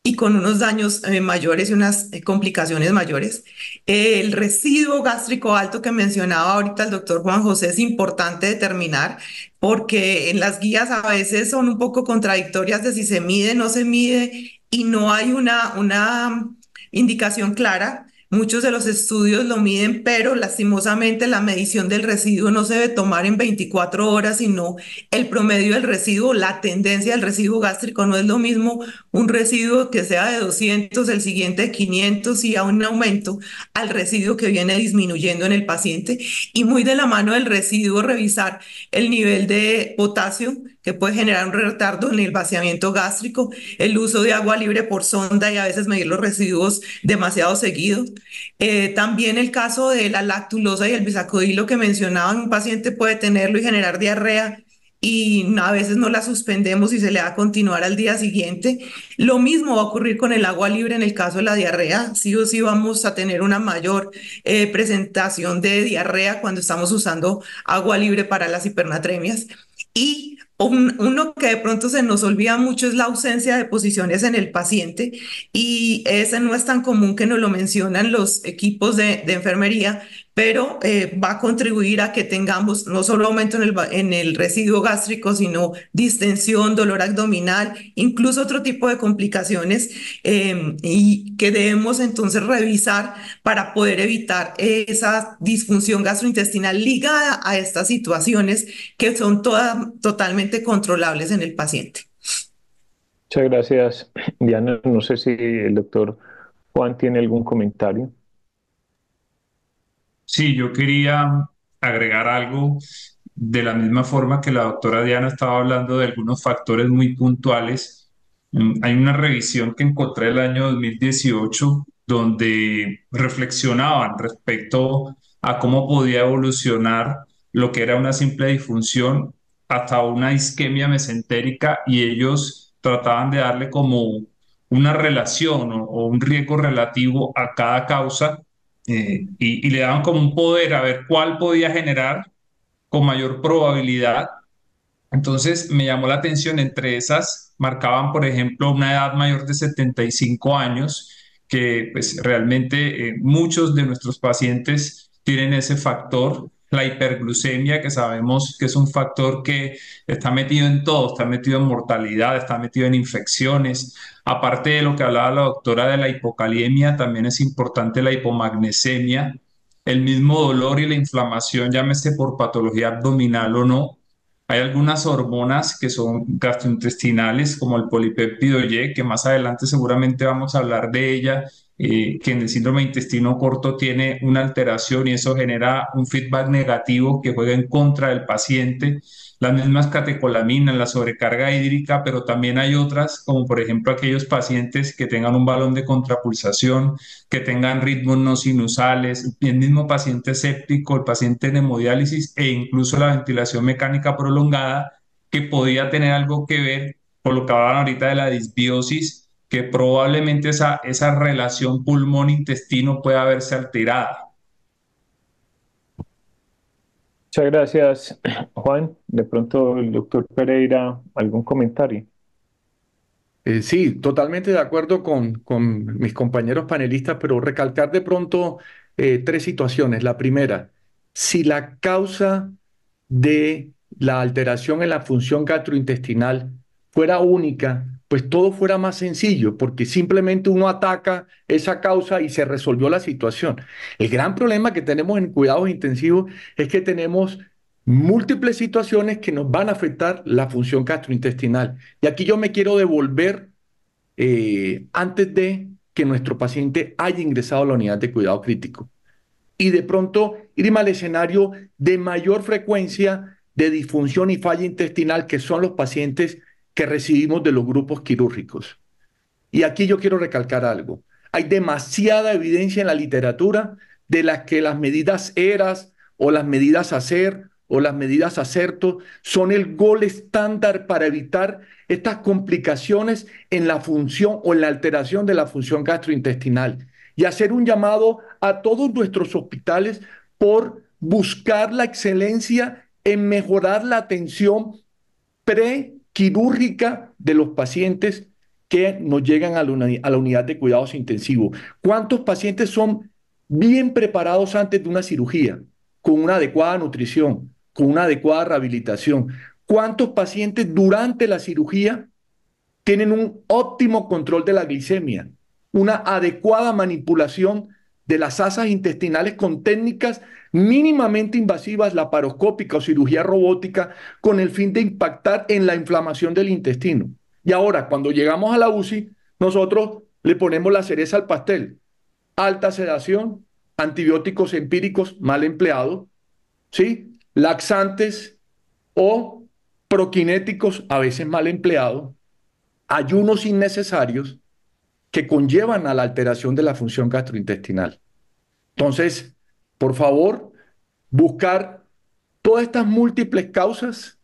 y con unos daños eh, mayores y unas complicaciones mayores. el residuo gástrico alto que mencionaba ahorita el doctor Juan José es importante determinar porque en las guías a veces son un poco contradictorias de si se mide, no se mide y no hay una, una indicación clara. Muchos de los estudios lo miden, pero lastimosamente la medición del residuo no se debe tomar en 24 horas, sino el promedio del residuo, la tendencia del residuo gástrico. No es lo mismo un residuo que sea de 200, el siguiente de 500 y a un aumento al residuo que viene disminuyendo en el paciente. Y muy de la mano del residuo, revisar el nivel de potasio, puede generar un retardo en el vaciamiento gástrico, el uso de agua libre por sonda y a veces medir los residuos demasiado seguido. Eh, también el caso de la lactulosa y el bisacodilo que mencionaba, un paciente puede tenerlo y generar diarrea y a veces no la suspendemos y se le va a continuar al día siguiente. Lo mismo va a ocurrir con el agua libre en el caso de la diarrea. Sí o sí vamos a tener una mayor eh, presentación de diarrea cuando estamos usando agua libre para las hipernatremias. Y uno que de pronto se nos olvida mucho es la ausencia de posiciones en el paciente y ese no es tan común que nos lo mencionan los equipos de enfermería, pero eh, va a contribuir a que tengamos no solo aumento en el, en el residuo gástrico, sino distensión, dolor abdominal, incluso otro tipo de complicaciones em, y que debemos entonces revisar para poder evitar esa disfunción gastrointestinal ligada a estas situaciones que son todas totalmente controlables en el paciente. Muchas gracias, Diana. No sé si el doctor Juan tiene algún comentario. Sí, yo quería agregar algo de la misma forma que la doctora Diana estaba hablando de algunos factores muy puntuales. Mm, hay una revisión que encontré el año 2018 donde reflexionaban respecto a cómo podía evolucionar lo que era una simple disfunción hasta una isquemia mesentérica y ellos trataban de darle como una relación o, o un riesgo relativo a cada causa eh, y, le daban como un poder a ver cuál podía generar con mayor probabilidad. Entonces me llamó la atención, entre esas marcaban, por ejemplo, una edad mayor de 75 años, que pues realmente eh, muchos de nuestros pacientes tienen ese factor la hiperglucemia, que sabemos que es un factor que está metido en todo, está metido en mortalidad, está metido en infecciones. Aparte de lo que hablaba la doctora de la hipocalemia, también es importante la hipomagnesemia, el mismo dolor y la inflamación, llámese por patología abdominal o no. Hay algunas hormonas que son gastrointestinales, como el polipéptido Y, que más adelante seguramente vamos a hablar de ella, eh, que en el síndrome de intestino corto tiene una alteración y eso genera un feedback negativo que juega en contra del paciente. Las mismas catecolaminas, la sobrecarga hídrica, pero también hay otras, como por ejemplo aquellos pacientes que tengan un balón de contrapulsación, que tengan ritmos no sinusales, el mismo paciente séptico, el paciente en hemodiálisis e incluso la ventilación mecánica prolongada, que podía tener algo que ver con lo que hablaban ahorita de la disbiosis que probablemente esa, esa relación pulmón-intestino pueda haberse alterada. Muchas gracias, Juan. De pronto, el doctor Pereira, ¿algún comentario? Eh, sí, totalmente de acuerdo con, con, mis compañeros panelistas, pero recalcar de pronto eh, tres situaciones. La primera, si la causa de la alteración en la función gastrointestinal fuera única, pues todo fuera más sencillo, porque simplemente uno ataca esa causa y se resolvió la situación. El gran problema que tenemos en cuidados intensivos es que tenemos múltiples situaciones que nos van a afectar la función gastrointestinal. Y aquí yo me quiero devolver eh, antes de que nuestro paciente haya ingresado a la unidad de cuidado crítico. Y de pronto irme al escenario de mayor frecuencia de disfunción y falla intestinal, que son los pacientes que recibimos de los grupos quirúrgicos. Y aquí yo quiero recalcar algo. Hay demasiada evidencia en la literatura de las que las medidas eras o las medidas hacer o las medidas acerto son el gol estándar para evitar estas complicaciones en la función o en la alteración de la función gastrointestinal. Y hacer un llamado a todos nuestros hospitales por buscar la excelencia en mejorar la atención pre quirúrgica de los pacientes que nos llegan a la, unidad de cuidados intensivos. ¿Cuántos pacientes son bien preparados antes de una cirugía, con una adecuada nutrición, con una adecuada rehabilitación? ¿Cuántos pacientes durante la cirugía tienen un óptimo control de la glicemia, una adecuada manipulación de las asas intestinales con técnicas mínimamente invasivas, laparoscópica o cirugía robótica, con el fin de impactar en la inflamación del intestino. Y ahora, cuando llegamos a la UCI, nosotros le ponemos la cereza al pastel. Alta sedación, antibióticos empíricos mal empleados, ¿sí? laxantes o proquinéticos a veces mal empleados, ayunos innecesarios que conllevan a la alteración de la función gastrointestinal. Entonces, por favor, buscar todas estas múltiples causas,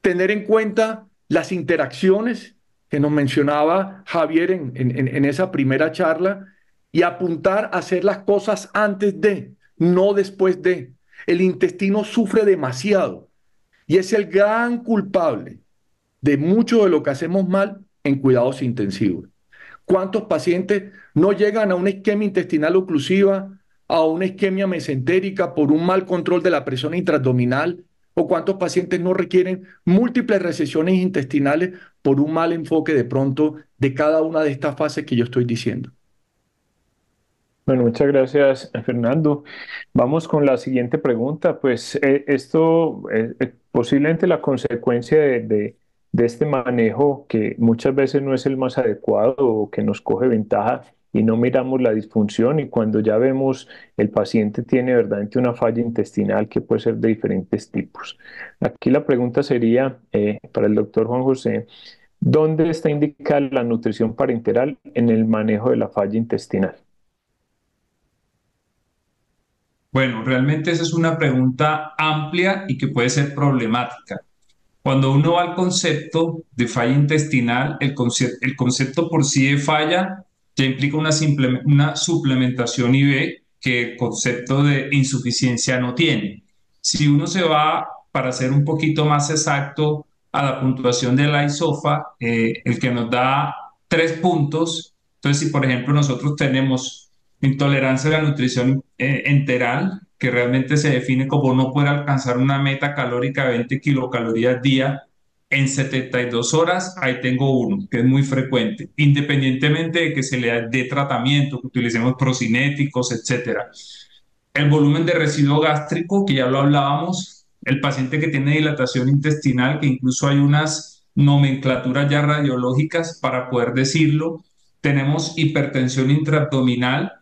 tener en cuenta las interacciones que nos mencionaba Javier en, esa primera charla y apuntar a hacer las cosas antes de, no después de. El intestino sufre demasiado y es el gran culpable de mucho de lo que hacemos mal en cuidados intensivos. ¿Cuántos pacientes no llegan a un esquema intestinal oclusiva a una isquemia mesentérica por un mal control de la presión intraabdominal o cuántos pacientes no requieren múltiples recesiones intestinales por un mal enfoque de pronto de cada una de estas fases que yo estoy diciendo. Bueno, muchas gracias, Fernando. Vamos con la siguiente pregunta. Pues eh, esto es eh, eh, posiblemente la consecuencia de, de, este manejo que muchas veces no es el más adecuado o que nos coge ventaja y no miramos la disfunción y cuando ya vemos el paciente tiene verdaderamente una falla intestinal que puede ser de diferentes tipos. Aquí la pregunta sería eh, para el doctor Juan José, ¿dónde está indicada la nutrición parenteral en el manejo de la falla intestinal? Bueno, realmente esa es una pregunta amplia y que puede ser problemática. Cuando uno va al concepto de falla intestinal, el, el concepto por sí de falla implica una, simple, una suplementación IV que el concepto de insuficiencia no tiene. Si uno se va, para ser un poquito más exacto, a la puntuación de la ISOFA, eh, el que nos da tres puntos, entonces si por ejemplo nosotros tenemos intolerancia a la nutrición eh, enteral, que realmente se define como no poder alcanzar una meta calórica de 20 kilocalorías día en 72 horas, ahí tengo uno, que es muy frecuente, independientemente de que se le dé tratamiento, que utilicemos procinéticos, etcétera. El volumen de residuo gástrico, que ya lo hablábamos, el paciente que tiene dilatación intestinal, que incluso hay unas nomenclaturas ya radiológicas para poder decirlo, tenemos hipertensión intraabdominal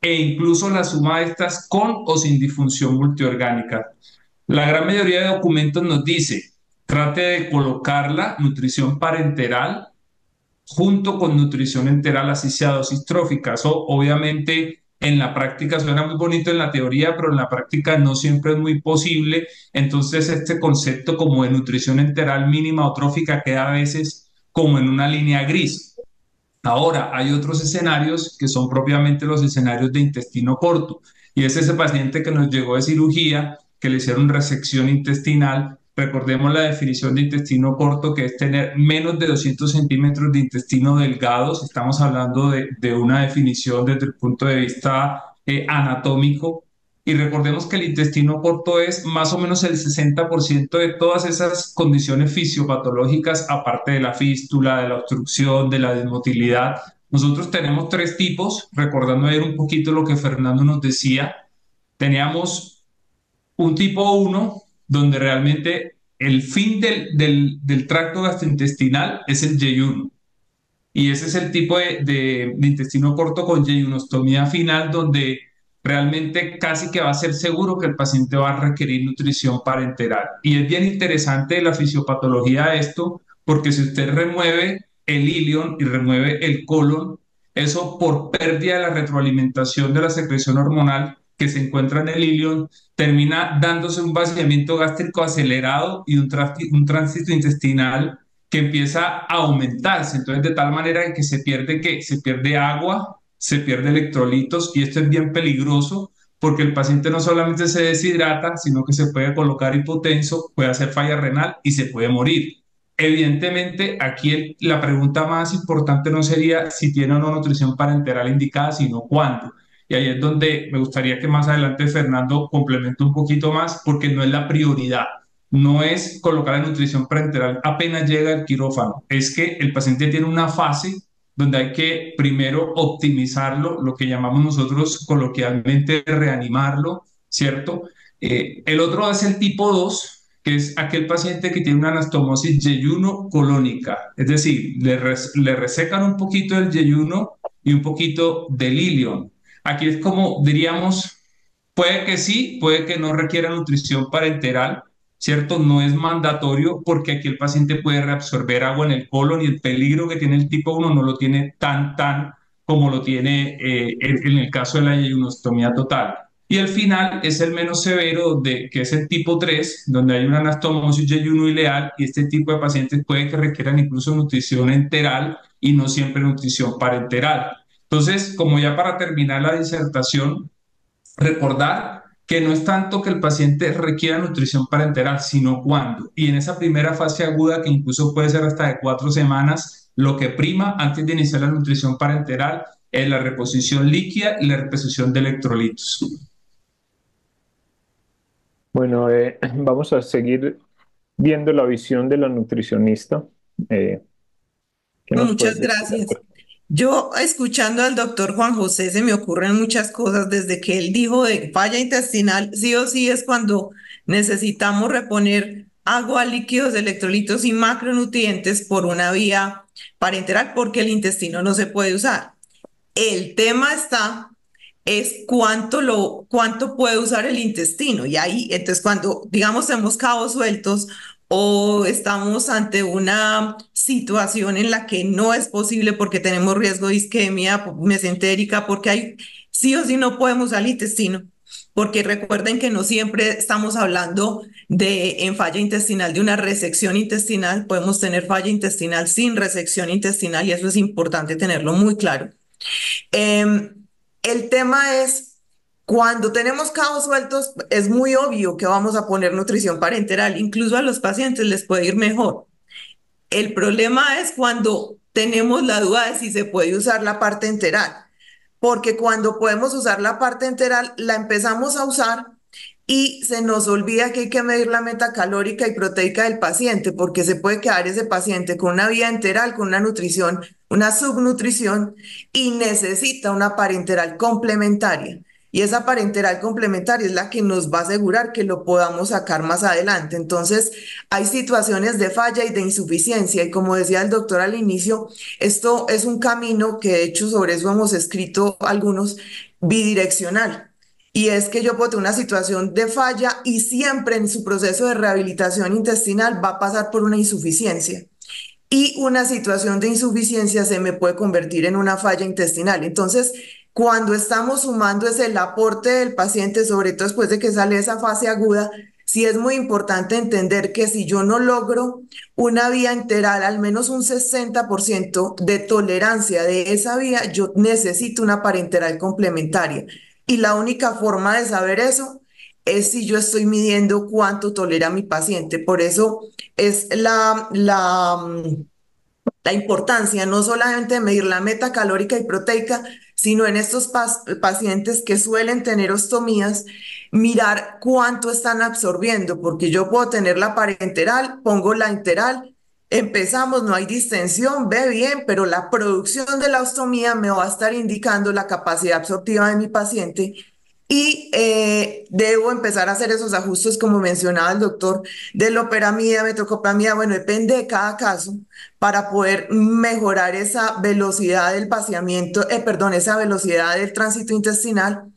e incluso la suma de estas con o sin disfunción multiorgánica. La gran mayoría de documentos nos dice trate de la nutrición parenteral, junto con nutrición enteral, así o dosis trófica. obviamente en la práctica suena muy bonito en la teoría, pero en la práctica no siempre es muy posible. Entonces este concepto como de nutrición enteral mínima o trófica queda a veces como en una línea gris. Ahora, hay otros escenarios que son propiamente los escenarios de intestino corto. Y es ese paciente que nos llegó de cirugía, que le hicieron resección intestinal Recordemos la definición de intestino corto, que es tener menos de 200 centímetros de intestino delgado. estamos hablando de, una definición desde el punto de vista eh, anatómico. Y recordemos que el intestino corto es más o menos el 60% de todas esas condiciones fisiopatológicas, aparte de la fístula, de la obstrucción, de la desmotilidad. Nosotros tenemos tres tipos, recordando ayer un poquito lo que Fernando nos decía. Teníamos un tipo 1, donde realmente el fin del, tracto gastrointestinal es el yeyuno. Y ese es el tipo de, intestino corto con yeyunostomía final, donde realmente casi que va a ser seguro que el paciente va a requerir nutrición para enterar. Y es bien interesante la fisiopatología de esto, porque si usted remueve el ilion y remueve el colon, eso por pérdida de la retroalimentación de la secreción hormonal que se encuentra en el ilion, termina dándose un vaciamiento gástrico acelerado y un, tránsito intestinal que empieza a aumentarse, entonces de tal manera que se pierde que se pierde agua, se pierde electrolitos y esto es bien peligroso porque el paciente no solamente se deshidrata, sino que se puede colocar hipotenso, puede hacer falla renal y se puede morir. Evidentemente, aquí la pregunta más importante no sería si tiene o no nutrición parenteral indicada, sino cuándo. Y ahí es donde me gustaría que más adelante Fernando complemente un poquito más, porque no es la prioridad. No es colocar la nutrición parenteral apenas llega al quirófano. Es que el paciente tiene una fase donde hay que primero optimizarlo, lo que llamamos nosotros coloquialmente reanimarlo, ¿cierto? Eh, el otro es el tipo 2, que es aquel paciente que tiene una anastomosis yeyuno colónica, es decir, le, resecan un poquito el yeyuno y un poquito del ilion, Aquí es como diríamos, puede que sí, puede que no requiera nutrición parenteral, ¿cierto? No es mandatorio porque aquí el paciente puede reabsorber agua en el colon y el peligro que tiene el tipo 1 no lo tiene tan, tan como lo tiene eh, en el caso de la ayunostomía total. Y el final es el menos severo, de, que es el tipo 3, donde hay una anastomosis de ileal y este tipo de pacientes puede que requieran incluso nutrición enteral y no siempre nutrición parenteral. Entonces, como ya para terminar la disertación, recordar que no es tanto que el paciente requiera nutrición parenteral, sino cuándo. Y en esa primera fase aguda, que incluso puede ser hasta de cuatro semanas, lo que prima antes de iniciar la nutrición parenteral es la reposición líquida y la reposición de electrolitos. Bueno, eh, vamos a seguir viendo la visión de la nutricionista. Eh, muchas gracias. Yo escuchando al doctor Juan José se me ocurren muchas cosas desde que él dijo de falla intestinal, sí o sí es cuando necesitamos reponer agua, líquidos, electrolitos y macronutrientes por una vía para parenteral porque el intestino no se puede usar. El tema está es cuánto lo cuánto puede usar el intestino y ahí entonces cuando digamos hemos cabos sueltos o estamos ante una situación en la que no es posible porque tenemos riesgo de isquemia mesentérica, porque hay sí o sí no podemos al intestino, porque recuerden que no siempre estamos hablando de en falla intestinal, de una resección intestinal, podemos tener falla intestinal sin resección intestinal y eso es importante tenerlo muy claro. Em, el tema es cuando tenemos cabos sueltos, es muy obvio que vamos a poner nutrición parenteral. Incluso a los pacientes les puede ir mejor. El problema es cuando tenemos la duda de si se puede usar la parte enteral, porque cuando podemos usar la parte enteral, la empezamos a usar y se nos olvida que hay que medir la meta calórica y proteica del paciente, porque se puede quedar ese paciente con una vía enteral, con una nutrición, una subnutrición y necesita una parenteral complementaria. Y esa parenteral complementaria es la que nos va a asegurar que lo podamos sacar más adelante. Entonces, hay situaciones de falla y de insuficiencia. Y como decía el doctor al inicio, esto es un camino que de hecho sobre eso hemos escrito algunos bidireccional. Y es que yo puedo una situación de falla y siempre en su proceso de rehabilitación intestinal va a pasar por una insuficiencia. Y una situación de insuficiencia se me puede convertir en una falla intestinal. Entonces, cuando estamos sumando ese el aporte del paciente, sobre todo después de que sale esa fase aguda, sí es muy importante entender que si yo no logro una vía enteral, al menos un 60% de tolerancia de esa vía, yo necesito una parenteral complementaria. Y la única forma de saber eso es si yo estoy midiendo cuánto tolera mi paciente. Por eso es la, la, mm, la importancia no solamente de medir la meta calórica y proteica, sino en estos pacientes que suelen tener ostomías, mirar cuánto están absorbiendo, porque yo puedo tener la parenteral, pongo la enteral, empezamos, no hay distensión, ve bien, pero la producción de la ostomía me va a estar indicando la capacidad absortiva de mi paciente y eh, debo empezar a hacer esos ajustes, como mencionaba el doctor, de loperamida, operamida, bueno, depende de cada caso, para poder mejorar esa velocidad del vaciamiento, eh, perdón, esa velocidad del tránsito intestinal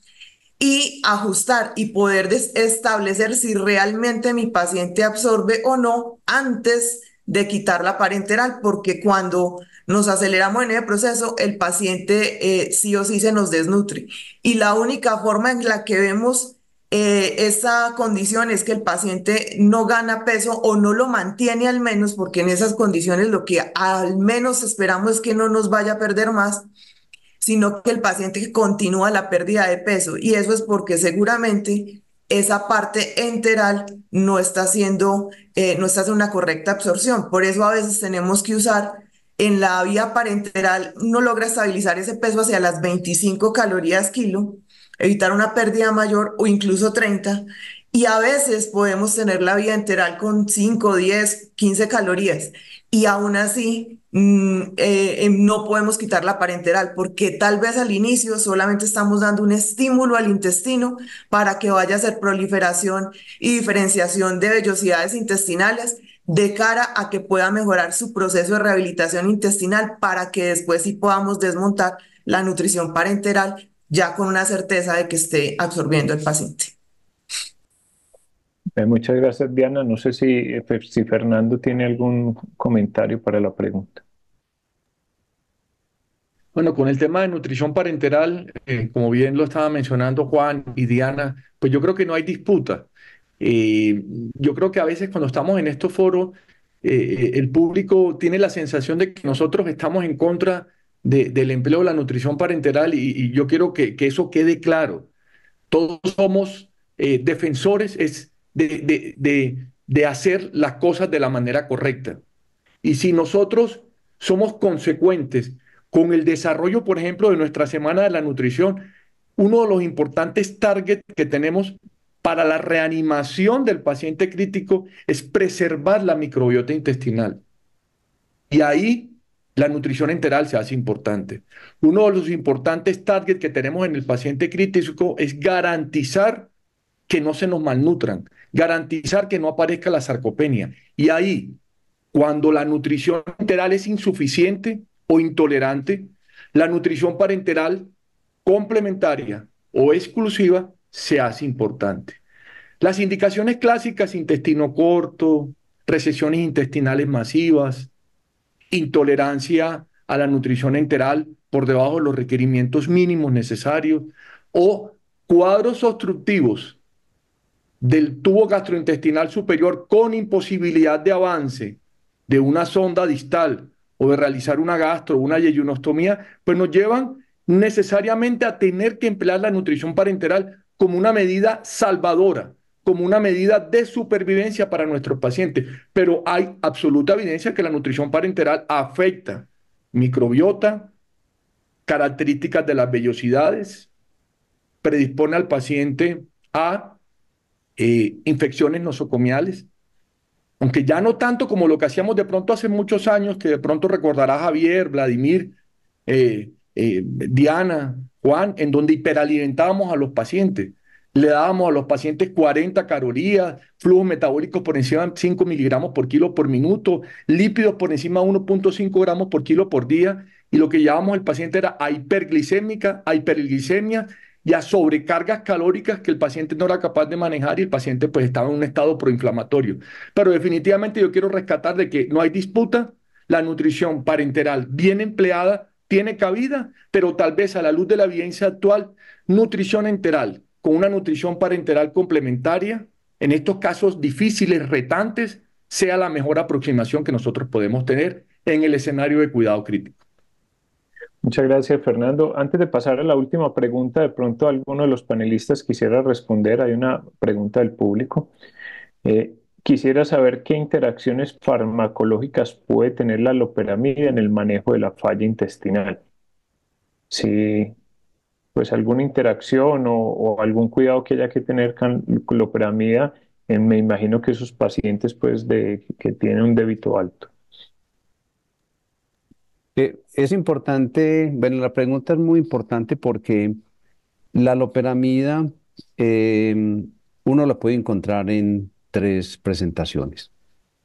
y ajustar y poder establecer si realmente mi paciente absorbe o no antes de quitar la parenteral, porque cuando nos aceleramos en ese proceso, el paciente eh, sí o sí se nos desnutre. Y la única forma en la que vemos eh, esa condición es que el paciente no gana peso o no lo mantiene al menos, porque en esas condiciones lo que al menos esperamos es que no nos vaya a perder más, sino que el paciente continúa la pérdida de peso. Y eso es porque seguramente esa parte enteral no está haciendo, eh, no está haciendo una correcta absorción. Por eso a veces tenemos que usar en la vía parenteral no logra estabilizar ese peso hacia las 25 calorías kilo, evitar una pérdida mayor o incluso 30. Y a veces podemos tener la vía enteral con 5, 10, 15 calorías. Y aún así mm, eh, eh, no podemos quitar la parenteral porque tal vez al inicio solamente estamos dando un estímulo al intestino para que vaya a hacer proliferación y diferenciación de vellosidades intestinales de cara a que pueda mejorar su proceso de rehabilitación intestinal para que después sí podamos desmontar la nutrición parenteral ya con una certeza de que esté absorbiendo el paciente. Eh, muchas gracias, Diana. No sé si, eh, si Fernando tiene algún comentario para la pregunta. Bueno, con el tema de nutrición parenteral, eh, como bien lo estaba mencionando Juan y Diana, pues yo creo que no hay disputa y eh, yo creo que a veces cuando estamos en estos foros, eh, eh, el público tiene la sensación de que nosotros estamos en contra del empleo de la nutrición parenteral y, yo quiero que, eso quede claro. Todos somos defensores es de, de hacer las cosas de la manera correcta. Y si nosotros somos consecuentes con el desarrollo, por ejemplo, de nuestra Semana de la Nutrición, uno de los importantes targets que tenemos para la reanimación del paciente crítico es preservar la microbiota intestinal. Y ahí la nutrición enteral se hace importante. Uno de los importantes targets que tenemos en el paciente crítico es garantizar que no se nos malnutran, garantizar que no aparezca la sarcopenia. Y ahí, cuando la nutrición enteral es insuficiente o intolerante, la nutrición parenteral complementaria o exclusiva se hace importante. Las indicaciones clásicas, intestino corto, recesiones intestinales masivas, intolerancia a la nutrición enteral por debajo de los requerimientos mínimos necesarios o cuadros obstructivos del tubo gastrointestinal superior con imposibilidad de avance de una sonda distal o de realizar una gastro o una yeyunostomía, pues nos llevan necesariamente a tener que emplear la nutrición parenteral como una medida salvadora, como una medida de supervivencia para nuestros pacientes. Pero hay absoluta evidencia que la nutrición parenteral afecta microbiota, características de las vellosidades, predispone al paciente a eh, infecciones nosocomiales, aunque ya no tanto como lo que hacíamos de pronto hace muchos años, que de pronto recordará Javier, Vladimir, eh, eh, Diana, Juan, en donde hiperalimentábamos a los pacientes. Le dábamos a los pacientes 40 calorías, flujos metabólicos por encima de 5 miligramos por kilo por minuto, lípidos por encima de 1.5 gramos por kilo por día, y lo que llevábamos al paciente era a hiperglicémica, a hiperglicemia y a sobrecargas calóricas que el paciente no era capaz de manejar y el paciente pues estaba en un estado proinflamatorio. Pero definitivamente yo quiero rescatar de que no hay disputa, la nutrición parenteral bien empleada tiene cabida, pero tal vez a la luz de la evidencia actual, nutrición enteral, con una nutrición parenteral complementaria, en estos casos difíciles, retantes, sea la mejor aproximación que nosotros podemos tener en el escenario de cuidado crítico. Muchas gracias, Fernando. Antes de pasar a la última pregunta, de pronto alguno de los panelistas quisiera responder. Hay una pregunta del público. Eh, Quisiera saber qué interacciones farmacológicas puede tener la loperamida en el manejo de la falla intestinal. Si pues alguna interacción o, algún cuidado que haya que tener con loperamida, me imagino que esos pacientes pues de, que tienen un débito alto. Eh, es importante, bueno, la pregunta es muy importante porque la loperamida eh, uno la puede encontrar en tres presentaciones,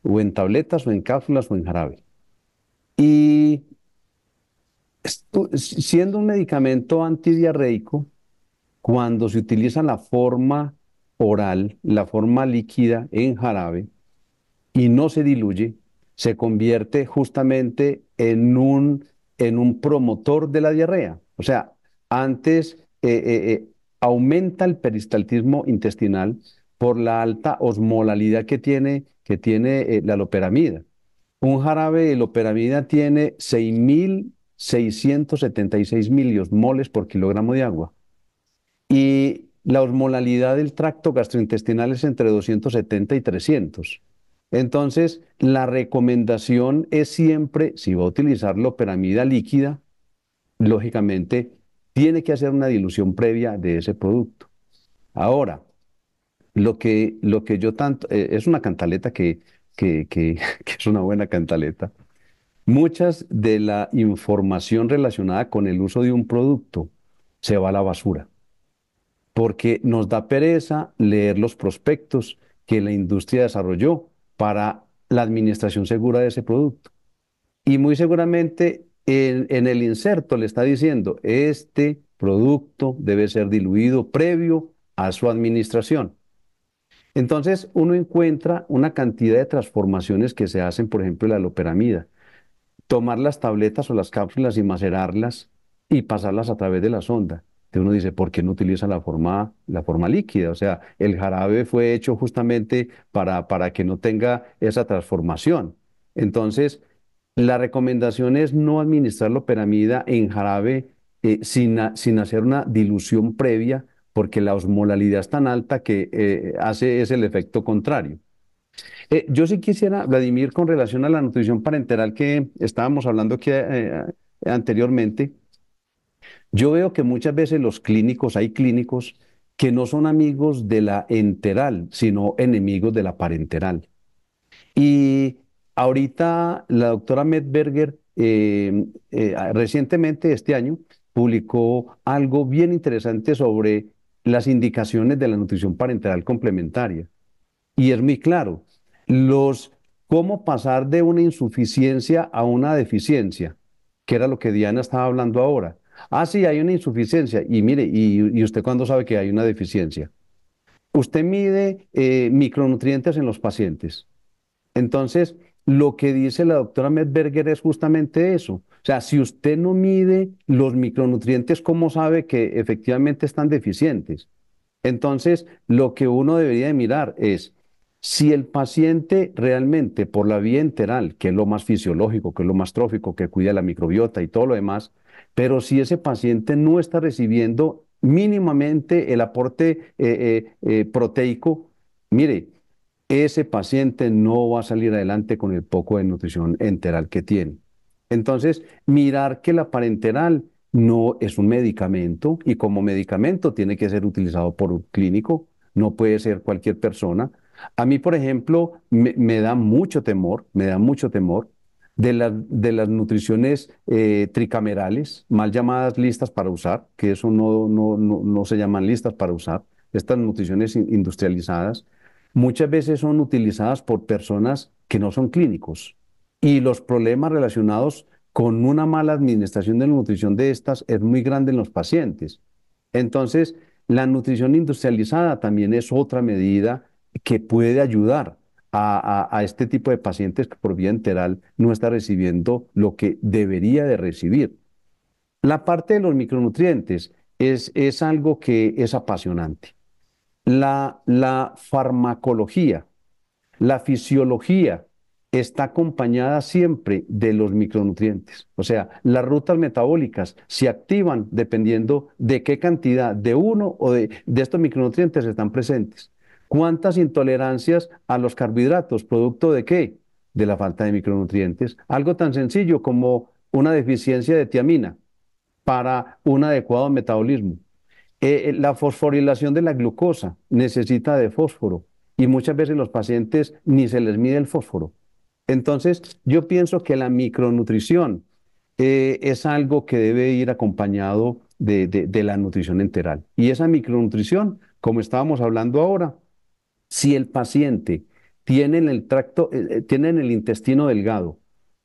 o en tabletas, o en cápsulas, o en jarabe. Y siendo un medicamento antidiarreico, cuando se utiliza la forma oral, la forma líquida en jarabe, y no se diluye, se convierte justamente en un, en un promotor de la diarrea. O sea, antes eh, eh, eh, aumenta el peristaltismo intestinal, por la alta osmolalidad que tiene, que tiene eh, la loperamida. Un jarabe de loperamida tiene 6.676 moles por kilogramo de agua. Y la osmolalidad del tracto gastrointestinal es entre 270 y 300. Entonces, la recomendación es siempre, si va a utilizar loperamida líquida, lógicamente tiene que hacer una dilución previa de ese producto. Ahora, lo que, lo que yo tanto, eh, es una cantaleta que, es una buena cantaleta. Muchas de la información relacionada con el uso de un producto se va a la basura, porque nos da pereza leer los prospectos que la industria desarrolló para la administración segura de ese producto. Y muy seguramente en, el inserto le está diciendo, este producto debe ser diluido previo a su administración. Entonces uno encuentra una cantidad de transformaciones que se hacen, por ejemplo, la loperamida. Tomar las tabletas o las cápsulas y macerarlas y pasarlas a través de la sonda. uno dice, ¿por qué no utiliza la forma, la forma líquida? O sea, el jarabe fue hecho justamente para, que no tenga esa transformación. Entonces, la recomendación es no administrar la loperamida en jarabe eh, sin, sin hacer una dilución previa porque la osmolalidad es tan alta que eh, hace es el efecto contrario. Eh, yo sí quisiera, Vladimir, con relación a la nutrición parenteral que estábamos hablando aquí eh, anteriormente, yo veo que muchas veces los clínicos, hay clínicos que no son amigos de la enteral, sino enemigos de la parenteral. Y ahorita la doctora Medberger recientemente este año publicó algo bien interesante sobre las indicaciones de la nutrición parenteral complementaria. Y es muy claro, los cómo pasar de una insuficiencia a una deficiencia, que era lo que Diana estaba hablando ahora. Ah, sí, hay una insuficiencia. Y mire, ¿y, usted cuándo sabe que hay una deficiencia? Usted mide eh, micronutrientes en los pacientes. Entonces, lo que dice la doctora Medberger es justamente eso. O sea, si usted no mide los micronutrientes, ¿cómo sabe que efectivamente están deficientes? Entonces, lo que uno debería de mirar es si el paciente realmente por la vía enteral, que es lo más fisiológico, que es lo más trófico, que cuida la microbiota y todo lo demás, pero si ese paciente no está recibiendo mínimamente el aporte eh, eh, eh, proteico, mire, ese paciente no va a salir adelante con el poco de nutrición enteral que tiene. Entonces, mirar que la parenteral no es un medicamento y como medicamento tiene que ser utilizado por un clínico, no puede ser cualquier persona. A mí, por ejemplo, me, da mucho temor, me da mucho temor de, las nutriciones eh, tricamerales, mal llamadas listas para usar, que eso no se llaman listas para usar, estas nutriciones industrializadas, muchas veces son utilizadas por personas que no son clínicos y los problemas relacionados con una mala administración de la nutrición de estas es muy grande en los pacientes. Entonces, la nutrición industrializada también es otra medida que puede ayudar a, este tipo de pacientes que por vía enteral no está recibiendo lo que debería de recibir. La parte de los micronutrientes es, es algo que es apasionante. La, la farmacología, la fisiología está acompañada siempre de los micronutrientes. O sea, las rutas metabólicas se activan dependiendo de qué cantidad de uno o de, estos micronutrientes están presentes. ¿Cuántas intolerancias a los carbohidratos? ¿Producto de qué? De la falta de micronutrientes. Algo tan sencillo como una deficiencia de tiamina para un adecuado metabolismo. Eh, eh, la fosforilación de la glucosa necesita de fósforo y muchas veces los pacientes ni se les mide el fósforo. Entonces, yo pienso que la micronutrición eh, es algo que debe ir acompañado de, la nutrición enteral. Y esa micronutrición, como estábamos hablando ahora, si el paciente tiene en el tracto, eh, eh, tiene en el intestino delgado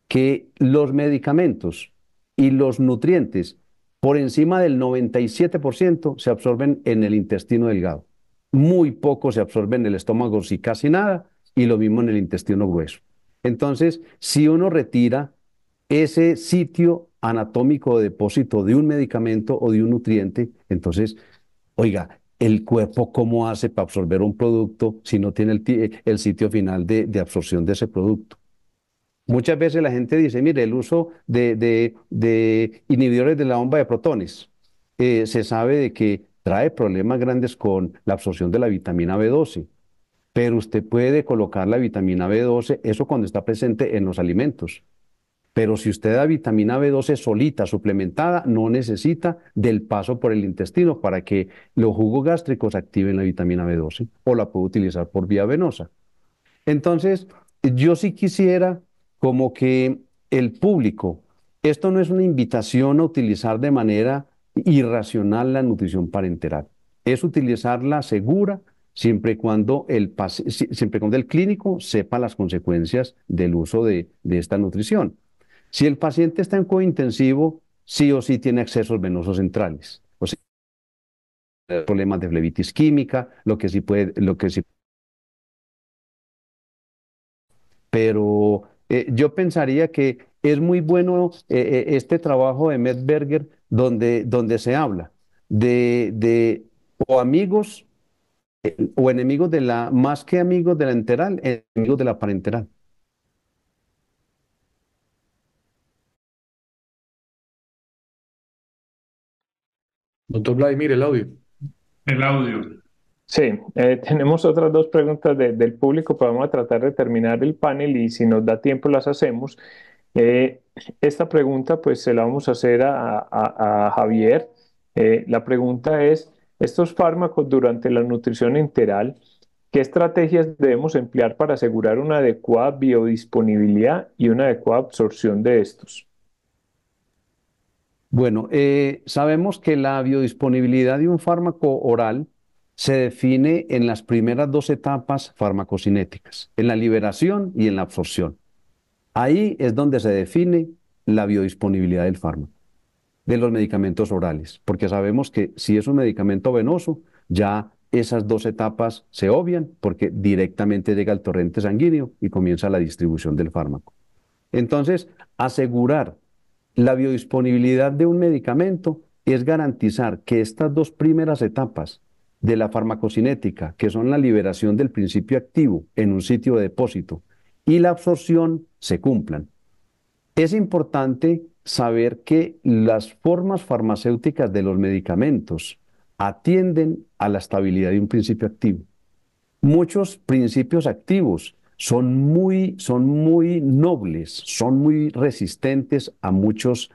que los medicamentos y los nutrientes por encima del 97% se absorben en el intestino delgado. Muy poco se absorben en el estómago, si casi nada, y lo mismo en el intestino grueso. Entonces, si uno retira ese sitio anatómico de depósito de un medicamento o de un nutriente, entonces, oiga, el cuerpo cómo hace para absorber un producto si no tiene el, sitio final de, absorción de ese producto. Muchas veces la gente dice, mire, el uso de, inhibidores de la bomba de protones, eh, se sabe de que trae problemas grandes con la absorción de la vitamina B12 pero usted puede colocar la vitamina B12, eso cuando está presente en los alimentos. Pero si usted da vitamina B12 solita, suplementada, no necesita del paso por el intestino para que los jugos gástricos activen la vitamina B12 o la puede utilizar por vía venosa. Entonces, yo sí quisiera como que el público, esto no es una invitación a utilizar de manera irracional la nutrición parenteral, es utilizarla segura siempre y cuando el, siempre cuando el clínico sepa las consecuencias del uso de, esta nutrición. Si el paciente está en cointensivo, sí o sí tiene accesos venosos centrales, o problemas de flebitis química, lo que sí puede, lo que sí. Pero eh, yo pensaría que es muy bueno eh, eh, este trabajo de Medberger donde, donde se habla de, de o amigos o enemigos de la, más que amigo de la enteral, enemigos de la parenteral. Doctor Vladimir, el audio. El audio. Sí, eh, tenemos otras dos preguntas del público, pero vamos a tratar de terminar el panel y si nos da tiempo las hacemos. Eh, esta pregunta pues se la vamos a hacer a, Javier. Eh, la pregunta es, estos fármacos durante la nutrición enteral, ¿qué estrategias debemos emplear para asegurar una adecuada biodisponibilidad y una adecuada absorción de estos? Bueno, eh, sabemos que la biodisponibilidad de un fármaco oral se define en las primeras dos etapas farmacocinéticas, en la liberación y en la absorción. Ahí es donde se define la biodisponibilidad del fármaco de los medicamentos orales, porque sabemos que si es un medicamento venoso, ya esas dos etapas se obvian porque directamente llega al torrente sanguíneo y comienza la distribución del fármaco. Entonces, asegurar la biodisponibilidad de un medicamento es garantizar que estas dos primeras etapas de la farmacocinética, que son la liberación del principio activo en un sitio de depósito y la absorción, se cumplan. Es importante saber que las formas farmacéuticas de los medicamentos atienden a la estabilidad de un principio activo. Muchos principios activos son muy, nobles, son muy resistentes a muchos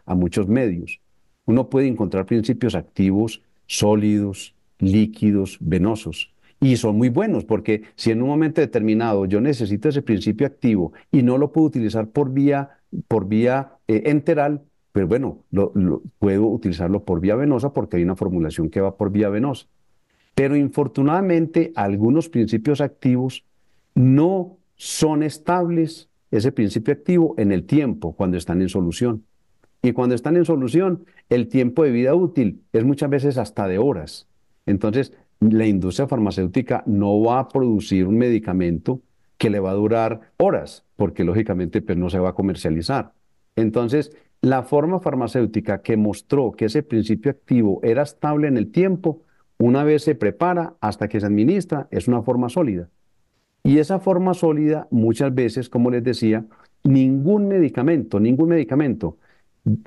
medios. Uno puede encontrar principios activos sólidos, líquidos, venosos, y son muy buenos porque si en un momento determinado yo necesito ese principio activo y no lo puedo utilizar por vía, por vía eh, enteral, pero pues bueno, puedo utilizarlo por vía venosa porque hay una formulación que va por vía venosa. Pero infortunadamente algunos principios activos no son estables, ese principio activo, en el tiempo, cuando están en solución. Y cuando están en solución, el tiempo de vida útil es muchas veces hasta de horas. Entonces, la industria farmacéutica no va a producir un medicamento que le va a durar horas, porque lógicamente pues, no se va a comercializar. Entonces, la forma farmacéutica que mostró que ese principio activo era estable en el tiempo, una vez se prepara hasta que se administra, es una forma sólida. Y esa forma sólida, muchas veces, como les decía, ningún medicamento, ningún medicamento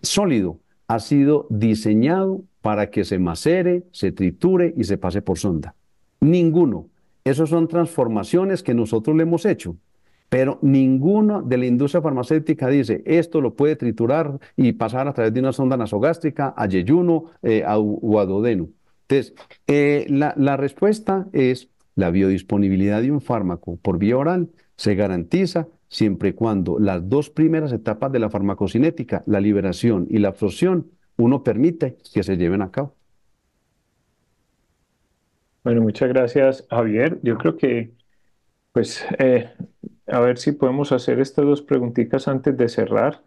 sólido ha sido diseñado para que se macere, se triture y se pase por sonda. Ninguno. Esas son transformaciones que nosotros le hemos hecho. Pero ninguno de la industria farmacéutica dice, esto lo puede triturar y pasar a través de una sonda nasogástrica a yeyuno o eh, a duodeno. Entonces, eh, la respuesta es la biodisponibilidad de un fármaco por vía oral se garantiza siempre y cuando las dos primeras etapas de la farmacocinética, la liberación y la absorción, uno permite que se lleven a cabo. Bueno, muchas gracias, Javier. Yo creo que, pues, eh, a ver si podemos hacer estas dos preguntitas antes de cerrar.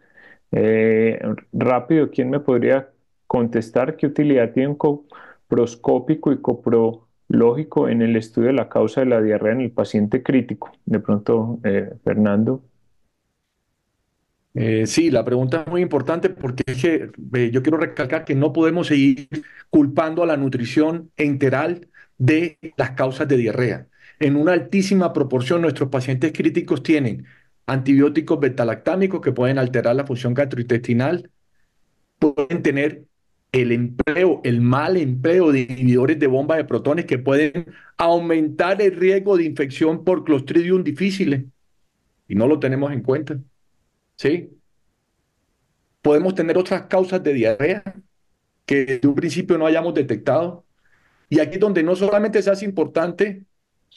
Eh, rápido, ¿quién me podría contestar qué utilidad tiene un coproscópico y coprológico en el estudio de la causa de la diarrea en el paciente crítico? De pronto, eh, Fernando. Eh, sí, la pregunta es muy importante porque eh, yo quiero recalcar que no podemos seguir culpando a la nutrición enteral de las causas de diarrea. En una altísima proporción nuestros pacientes críticos tienen antibióticos betalactámicos que pueden alterar la función gastrointestinal, pueden tener el empleo, el mal empleo de inhibidores de bombas de protones que pueden aumentar el riesgo de infección por Clostridium difficile ¿eh? y no lo tenemos en cuenta. ¿sí? Podemos tener otras causas de diarrea que de un principio no hayamos detectado. Y aquí es donde no solamente se hace importante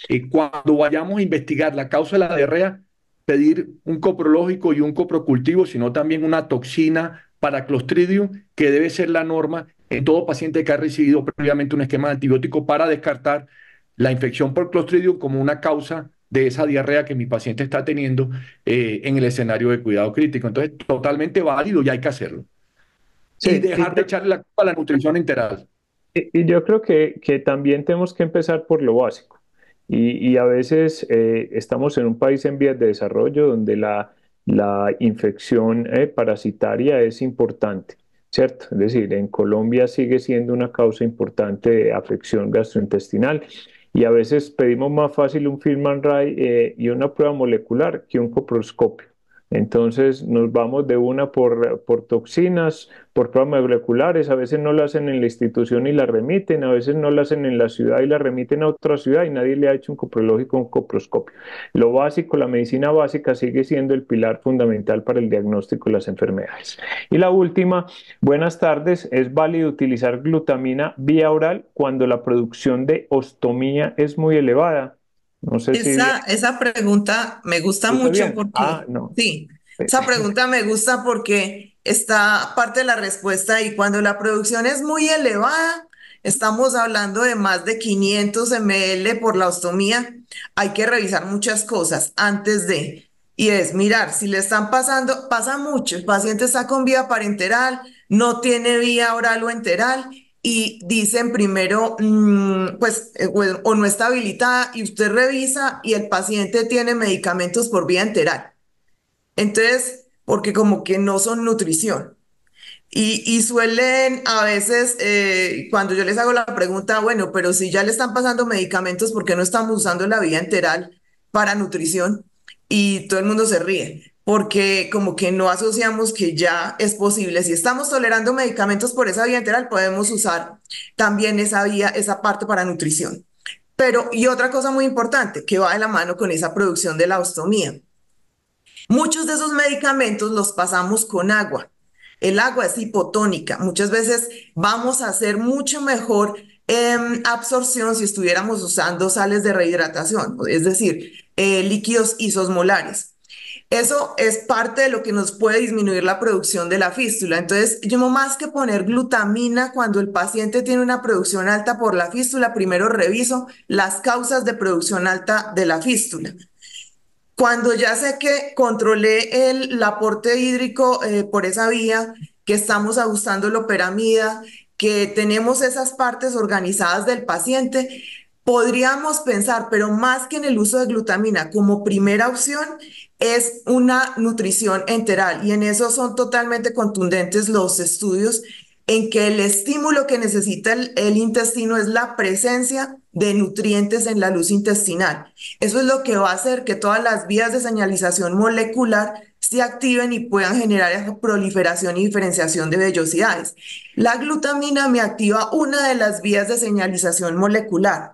eh, cuando vayamos a investigar la causa de la diarrea, pedir un coprológico y un coprocultivo, sino también una toxina para clostridium, que debe ser la norma en todo paciente que ha recibido previamente un esquema de antibiótico para descartar la infección por clostridium como una causa de esa diarrea que mi paciente está teniendo eh, en el escenario de cuidado crítico. Entonces, totalmente válido y hay que hacerlo. Sí, y dejar de echarle la culpa a la nutrición enteral. Y, yo creo que, también tenemos que empezar por lo básico. Y, a veces eh, estamos en un país en vías de desarrollo donde la, infección eh, parasitaria es importante. ¿cierto? Es decir, en Colombia sigue siendo una causa importante de afección gastrointestinal y a veces pedimos más fácil un film Ray eh, y una prueba molecular que un coproscopio. Entonces nos vamos de una por, toxinas, por pruebas moleculares, a veces no la hacen en la institución y la remiten, a veces no la hacen en la ciudad y la remiten a otra ciudad y nadie le ha hecho un coprológico un coproscopio. Lo básico, la medicina básica sigue siendo el pilar fundamental para el diagnóstico de las enfermedades. Y la última, buenas tardes, es válido utilizar glutamina vía oral cuando la producción de ostomía es muy elevada esa, esa pregunta me gusta mucho porque... Ah, sí, esa pregunta me gusta porque está parte de la respuesta y cuando la producción es muy elevada, estamos hablando de más de 500 ml por la ostomía, hay que revisar muchas cosas antes de, y es mirar si le están pasando, pasa mucho, el paciente está con vía parenteral, no tiene vía oral o enteral, y dicen primero, mm, pues, eh, o no está habilitada y usted revisa y el paciente tiene medicamentos por vía enteral. Entonces, porque como que no son nutrición. Y, suelen a veces, eh, cuando yo les hago la pregunta, bueno, pero si ya le están pasando medicamentos, ¿por qué no estamos usando la vía enteral para nutrición? Y todo el mundo se ríe porque como que no asociamos que ya es posible. Si estamos tolerando medicamentos por esa vía enteral, podemos usar también esa vía, esa parte para nutrición. Pero, y otra cosa muy importante, que va de la mano con esa producción de la ostomía. Muchos de esos medicamentos los pasamos con agua. El agua es hipotónica. Muchas veces vamos a hacer mucho mejor em, absorción si estuviéramos usando sales de rehidratación, es decir, eh, líquidos isosmolares. Eso es parte de lo que nos puede disminuir la producción de la fístula. Entonces, yo más que poner glutamina cuando el paciente tiene una producción alta por la fístula, primero reviso las causas de producción alta de la fístula. Cuando ya sé que controlé el, aporte hídrico eh, por esa vía, que estamos ajustando la operamida, que tenemos esas partes organizadas del paciente, podríamos pensar, pero más que en el uso de glutamina como primera opción, es una nutrición enteral. Y en eso son totalmente contundentes los estudios en que el estímulo que necesita el, intestino es la presencia de nutrientes en la luz intestinal. Eso es lo que va a hacer que todas las vías de señalización molecular se activen y puedan generar esa proliferación y diferenciación de vellosidades. La glutamina me activa una de las vías de señalización molecular,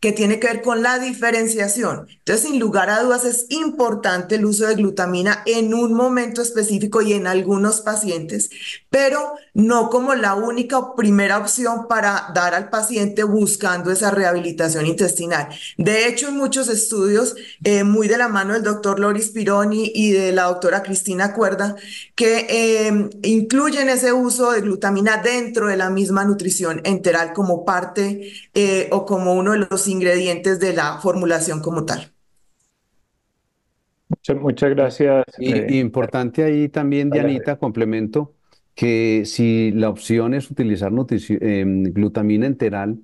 que tiene que ver con la diferenciación. Entonces, sin lugar a dudas, es importante el uso de glutamina en un momento específico y en algunos pacientes, pero no como la única o primera opción para dar al paciente buscando esa rehabilitación intestinal. De hecho, en muchos estudios, eh, muy de la mano del doctor Loris Pironi y de la doctora Cristina Cuerda, que em, incluyen ese uso de glutamina dentro de la misma nutrición enteral como parte eh, o como uno de los ingredientes de la formulación como tal. Muchas, gracias. Y, eh, importante ahí también, Dianita, complemento, que si la opción es utilizar eh, glutamina enteral,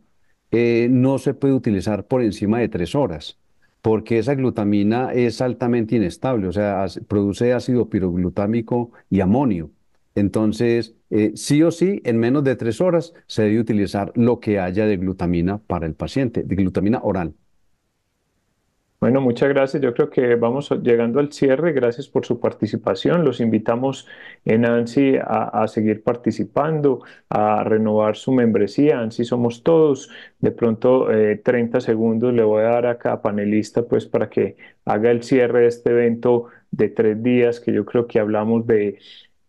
eh, no se puede utilizar por encima de tres horas, porque esa glutamina es altamente inestable, o sea, produce ácido piroglutámico y amonio. Entonces, eh, sí o sí, en menos de tres horas se debe utilizar lo que haya de glutamina para el paciente, de glutamina oral. Bueno, muchas gracias. Yo creo que vamos llegando al cierre. Gracias por su participación. Los invitamos en ANSI a, seguir participando, a renovar su membresía. ANSI somos todos. De pronto, 30 eh, segundos le voy a dar a cada panelista pues, para que haga el cierre de este evento de tres días que yo creo que hablamos de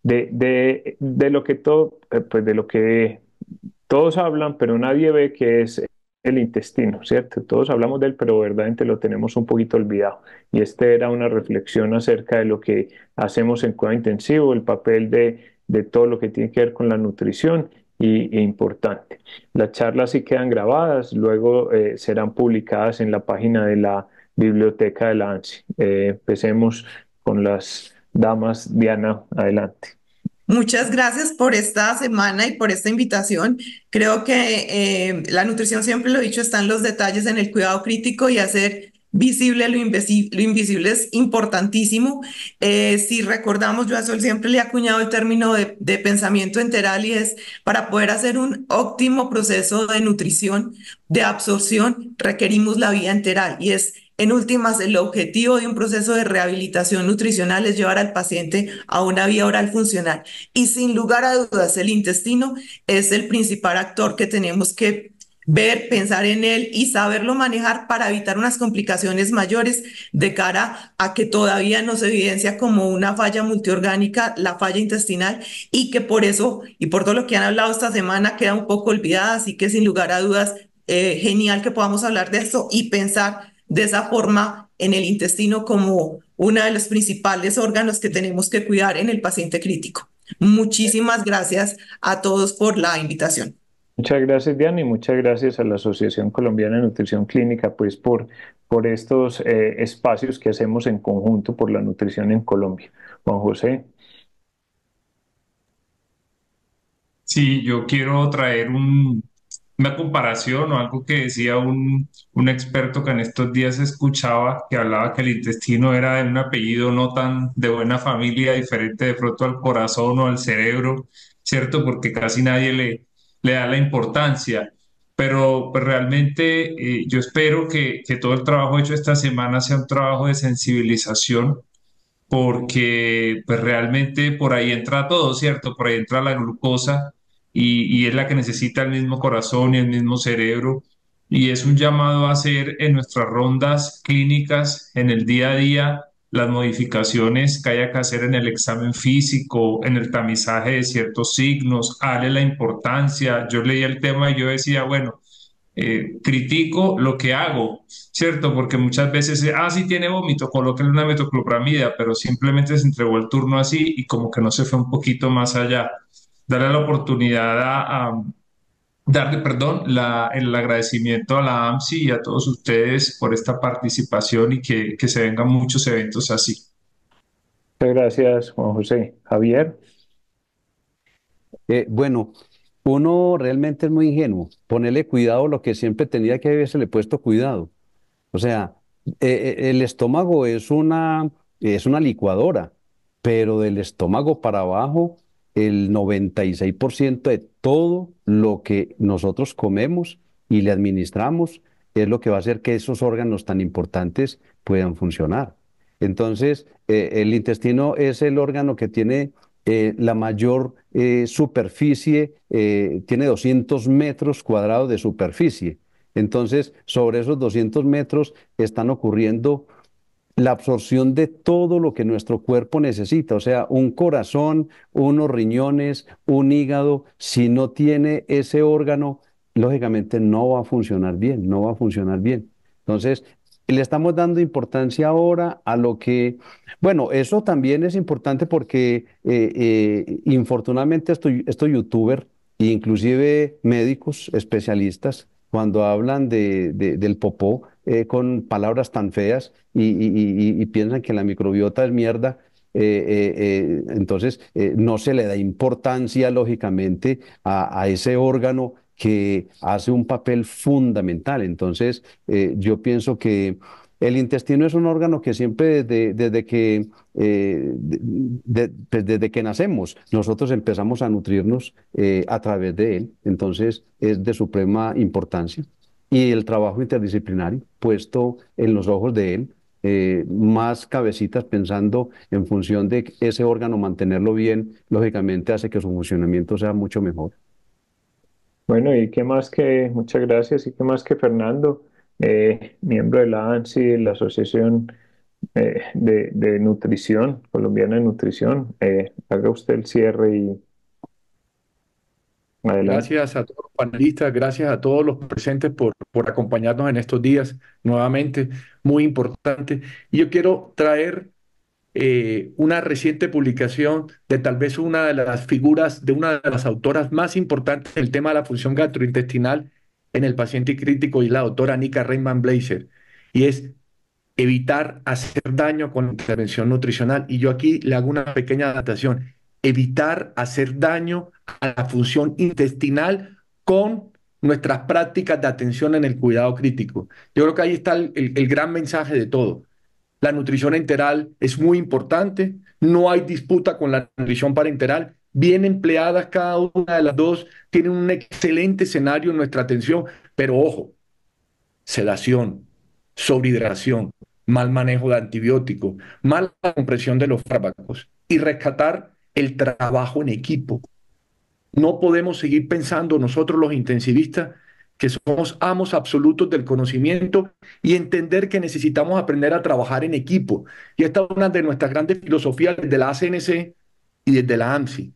de, de, lo que todo, eh, pues de lo que todos hablan, pero nadie ve que es el intestino, ¿cierto? Todos hablamos de él, pero verdaderamente lo tenemos un poquito olvidado. Y esta era una reflexión acerca de lo que hacemos en cuidado intensivo, el papel de, de todo lo que tiene que ver con la nutrición y, e importante. Las charlas sí quedan grabadas, luego eh, serán publicadas en la página de la biblioteca de la ANSI. Eh, empecemos con las damas. Diana, adelante. Muchas gracias por esta semana y por esta invitación. Creo que eh, la nutrición, siempre lo he dicho, están los detalles en el cuidado crítico y hacer visible lo, invisible es importantísimo. Eh, si recordamos, yo a Sol siempre le he acuñado el término de, pensamiento enteral y es para poder hacer un óptimo proceso de nutrición, de absorción, requerimos la vida enteral y es en últimas, el objetivo de un proceso de rehabilitación nutricional es llevar al paciente a una vía oral funcional. Y sin lugar a dudas, el intestino es el principal actor que tenemos que ver, pensar en él y saberlo manejar para evitar unas complicaciones mayores de cara a que todavía nos evidencia como una falla multiorgánica, la falla intestinal, y que por eso y por todo lo que han hablado esta semana queda un poco olvidada, así que sin lugar a dudas, eh, genial que podamos hablar de esto y pensar de esa forma en el intestino como uno de los principales órganos que tenemos que cuidar en el paciente crítico. Muchísimas gracias a todos por la invitación. Muchas gracias, Diana, y muchas gracias a la Asociación Colombiana de Nutrición Clínica, pues por, por estos eh, espacios que hacemos en conjunto por la nutrición en Colombia. Juan José. Sí, yo quiero traer un, una comparación o algo que decía un, experto que en estos días escuchaba, que hablaba que el intestino era de un apellido no tan de buena familia, diferente de pronto al corazón o al cerebro, ¿cierto? Porque casi nadie le, le da la importancia. Pero pues, realmente eh, yo espero que, todo el trabajo hecho esta semana sea un trabajo de sensibilización porque pues, realmente por ahí entra todo, ¿cierto? Por ahí entra la glucosa, y, es la que necesita el mismo corazón y el mismo cerebro y es un llamado a hacer en nuestras rondas clínicas, en el día a día, las modificaciones que haya que hacer en el examen físico, en el tamizaje de ciertos signos, darle la importancia. Yo leía el tema y yo decía, bueno, eh, critico lo que hago, ¿cierto? Porque muchas veces, ah, sí tiene vómito, colóquele una metoclopramida, pero simplemente se entregó el turno así y como que no se fue un poquito más allá darle la oportunidad a, darle, perdón, la, el agradecimiento a la AMSI y a todos ustedes por esta participación y que, que se vengan muchos eventos así. Muchas gracias, Juan José. Javier. Eh, bueno, uno realmente es muy ingenuo. Ponerle cuidado lo que siempre tenía que haberse le puesto cuidado. O sea, eh, eh, el estómago es una, es una licuadora, pero del estómago para abajo el 96% de todo lo que nosotros comemos y le administramos es lo que va a hacer que esos órganos tan importantes puedan funcionar. Entonces, eh, el intestino es el órgano que tiene eh, la mayor eh, superficie, tiene 200 metros cuadrados de superficie. Entonces, sobre esos 200 metros están ocurriendo la absorción de todo lo que nuestro cuerpo necesita, o sea, un corazón, unos riñones, un hígado, si no tiene ese órgano, lógicamente no va a funcionar bien, no va a funcionar bien. Entonces, le estamos dando importancia ahora a lo que, bueno, eso también es importante porque eh, eh, infortunadamente estoy youtubers, youtuber, inclusive médicos especialistas, cuando hablan de, del popó eh, con palabras tan feas y, piensan que la microbiota es mierda. Eh, eh, entonces, no se le da importancia, lógicamente, a, ese órgano que hace un papel fundamental. Entonces, yo pienso que el intestino es un órgano que siempre desde, que, eh, pues desde que nacemos, nosotros empezamos a nutrirnos eh, a través de él. Entonces es de suprema importancia. Y el trabajo interdisciplinario puesto en los ojos de él, eh, más cabecitas pensando en función de ese órgano, mantenerlo bien, lógicamente hace que su funcionamiento sea mucho mejor. Bueno, y qué más que, muchas gracias, y qué más que Fernando. Eh, miembro de la ANSI, la Asociación eh, de, Nutrición, Colombiana de Nutrición. Eh, haga usted el cierre y Gracias a todos los panelistas, gracias a todos los presentes por, por acompañarnos en estos días nuevamente, muy importante. Y yo quiero traer una reciente publicación de tal vez una de las figuras de una de las autoras más importantes en el tema de la función gastrointestinal en el paciente crítico y la doctora Nika Reyman Blazer, y es evitar hacer daño con la intervención nutricional. Y yo aquí le hago una pequeña adaptación, evitar hacer daño a la función intestinal con nuestras prácticas de atención en el cuidado crítico. Yo creo que ahí está el, el gran mensaje de todo. La nutrición enteral es muy importante, no hay disputa con la nutrición parenteral bien empleadas cada una de las dos, tienen un excelente escenario en nuestra atención, pero ojo, sedación, sobrehidratación, mal manejo de antibióticos, mala compresión de los fármacos y rescatar el trabajo en equipo. No podemos seguir pensando nosotros los intensivistas que somos amos absolutos del conocimiento y entender que necesitamos aprender a trabajar en equipo. Y esta es una de nuestras grandes filosofías desde la ACNC y desde la AMSI.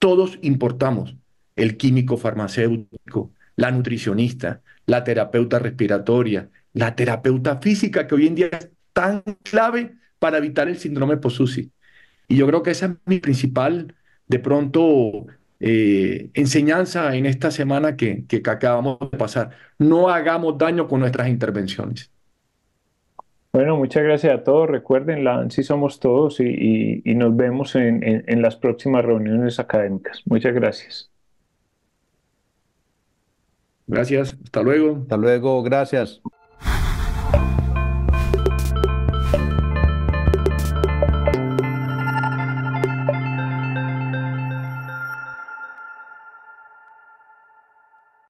Todos importamos, el químico farmacéutico, la nutricionista, la terapeuta respiratoria, la terapeuta física, que hoy en día es tan clave para evitar el síndrome POSUSI. Y yo creo que esa es mi principal, de pronto, eh, enseñanza en esta semana que acabamos de pasar. No hagamos daño con nuestras intervenciones. Bueno, muchas gracias a todos. Recuerden, la somos todos y, nos vemos en las próximas reuniones académicas. Muchas gracias. Gracias, hasta luego. Hasta luego, gracias.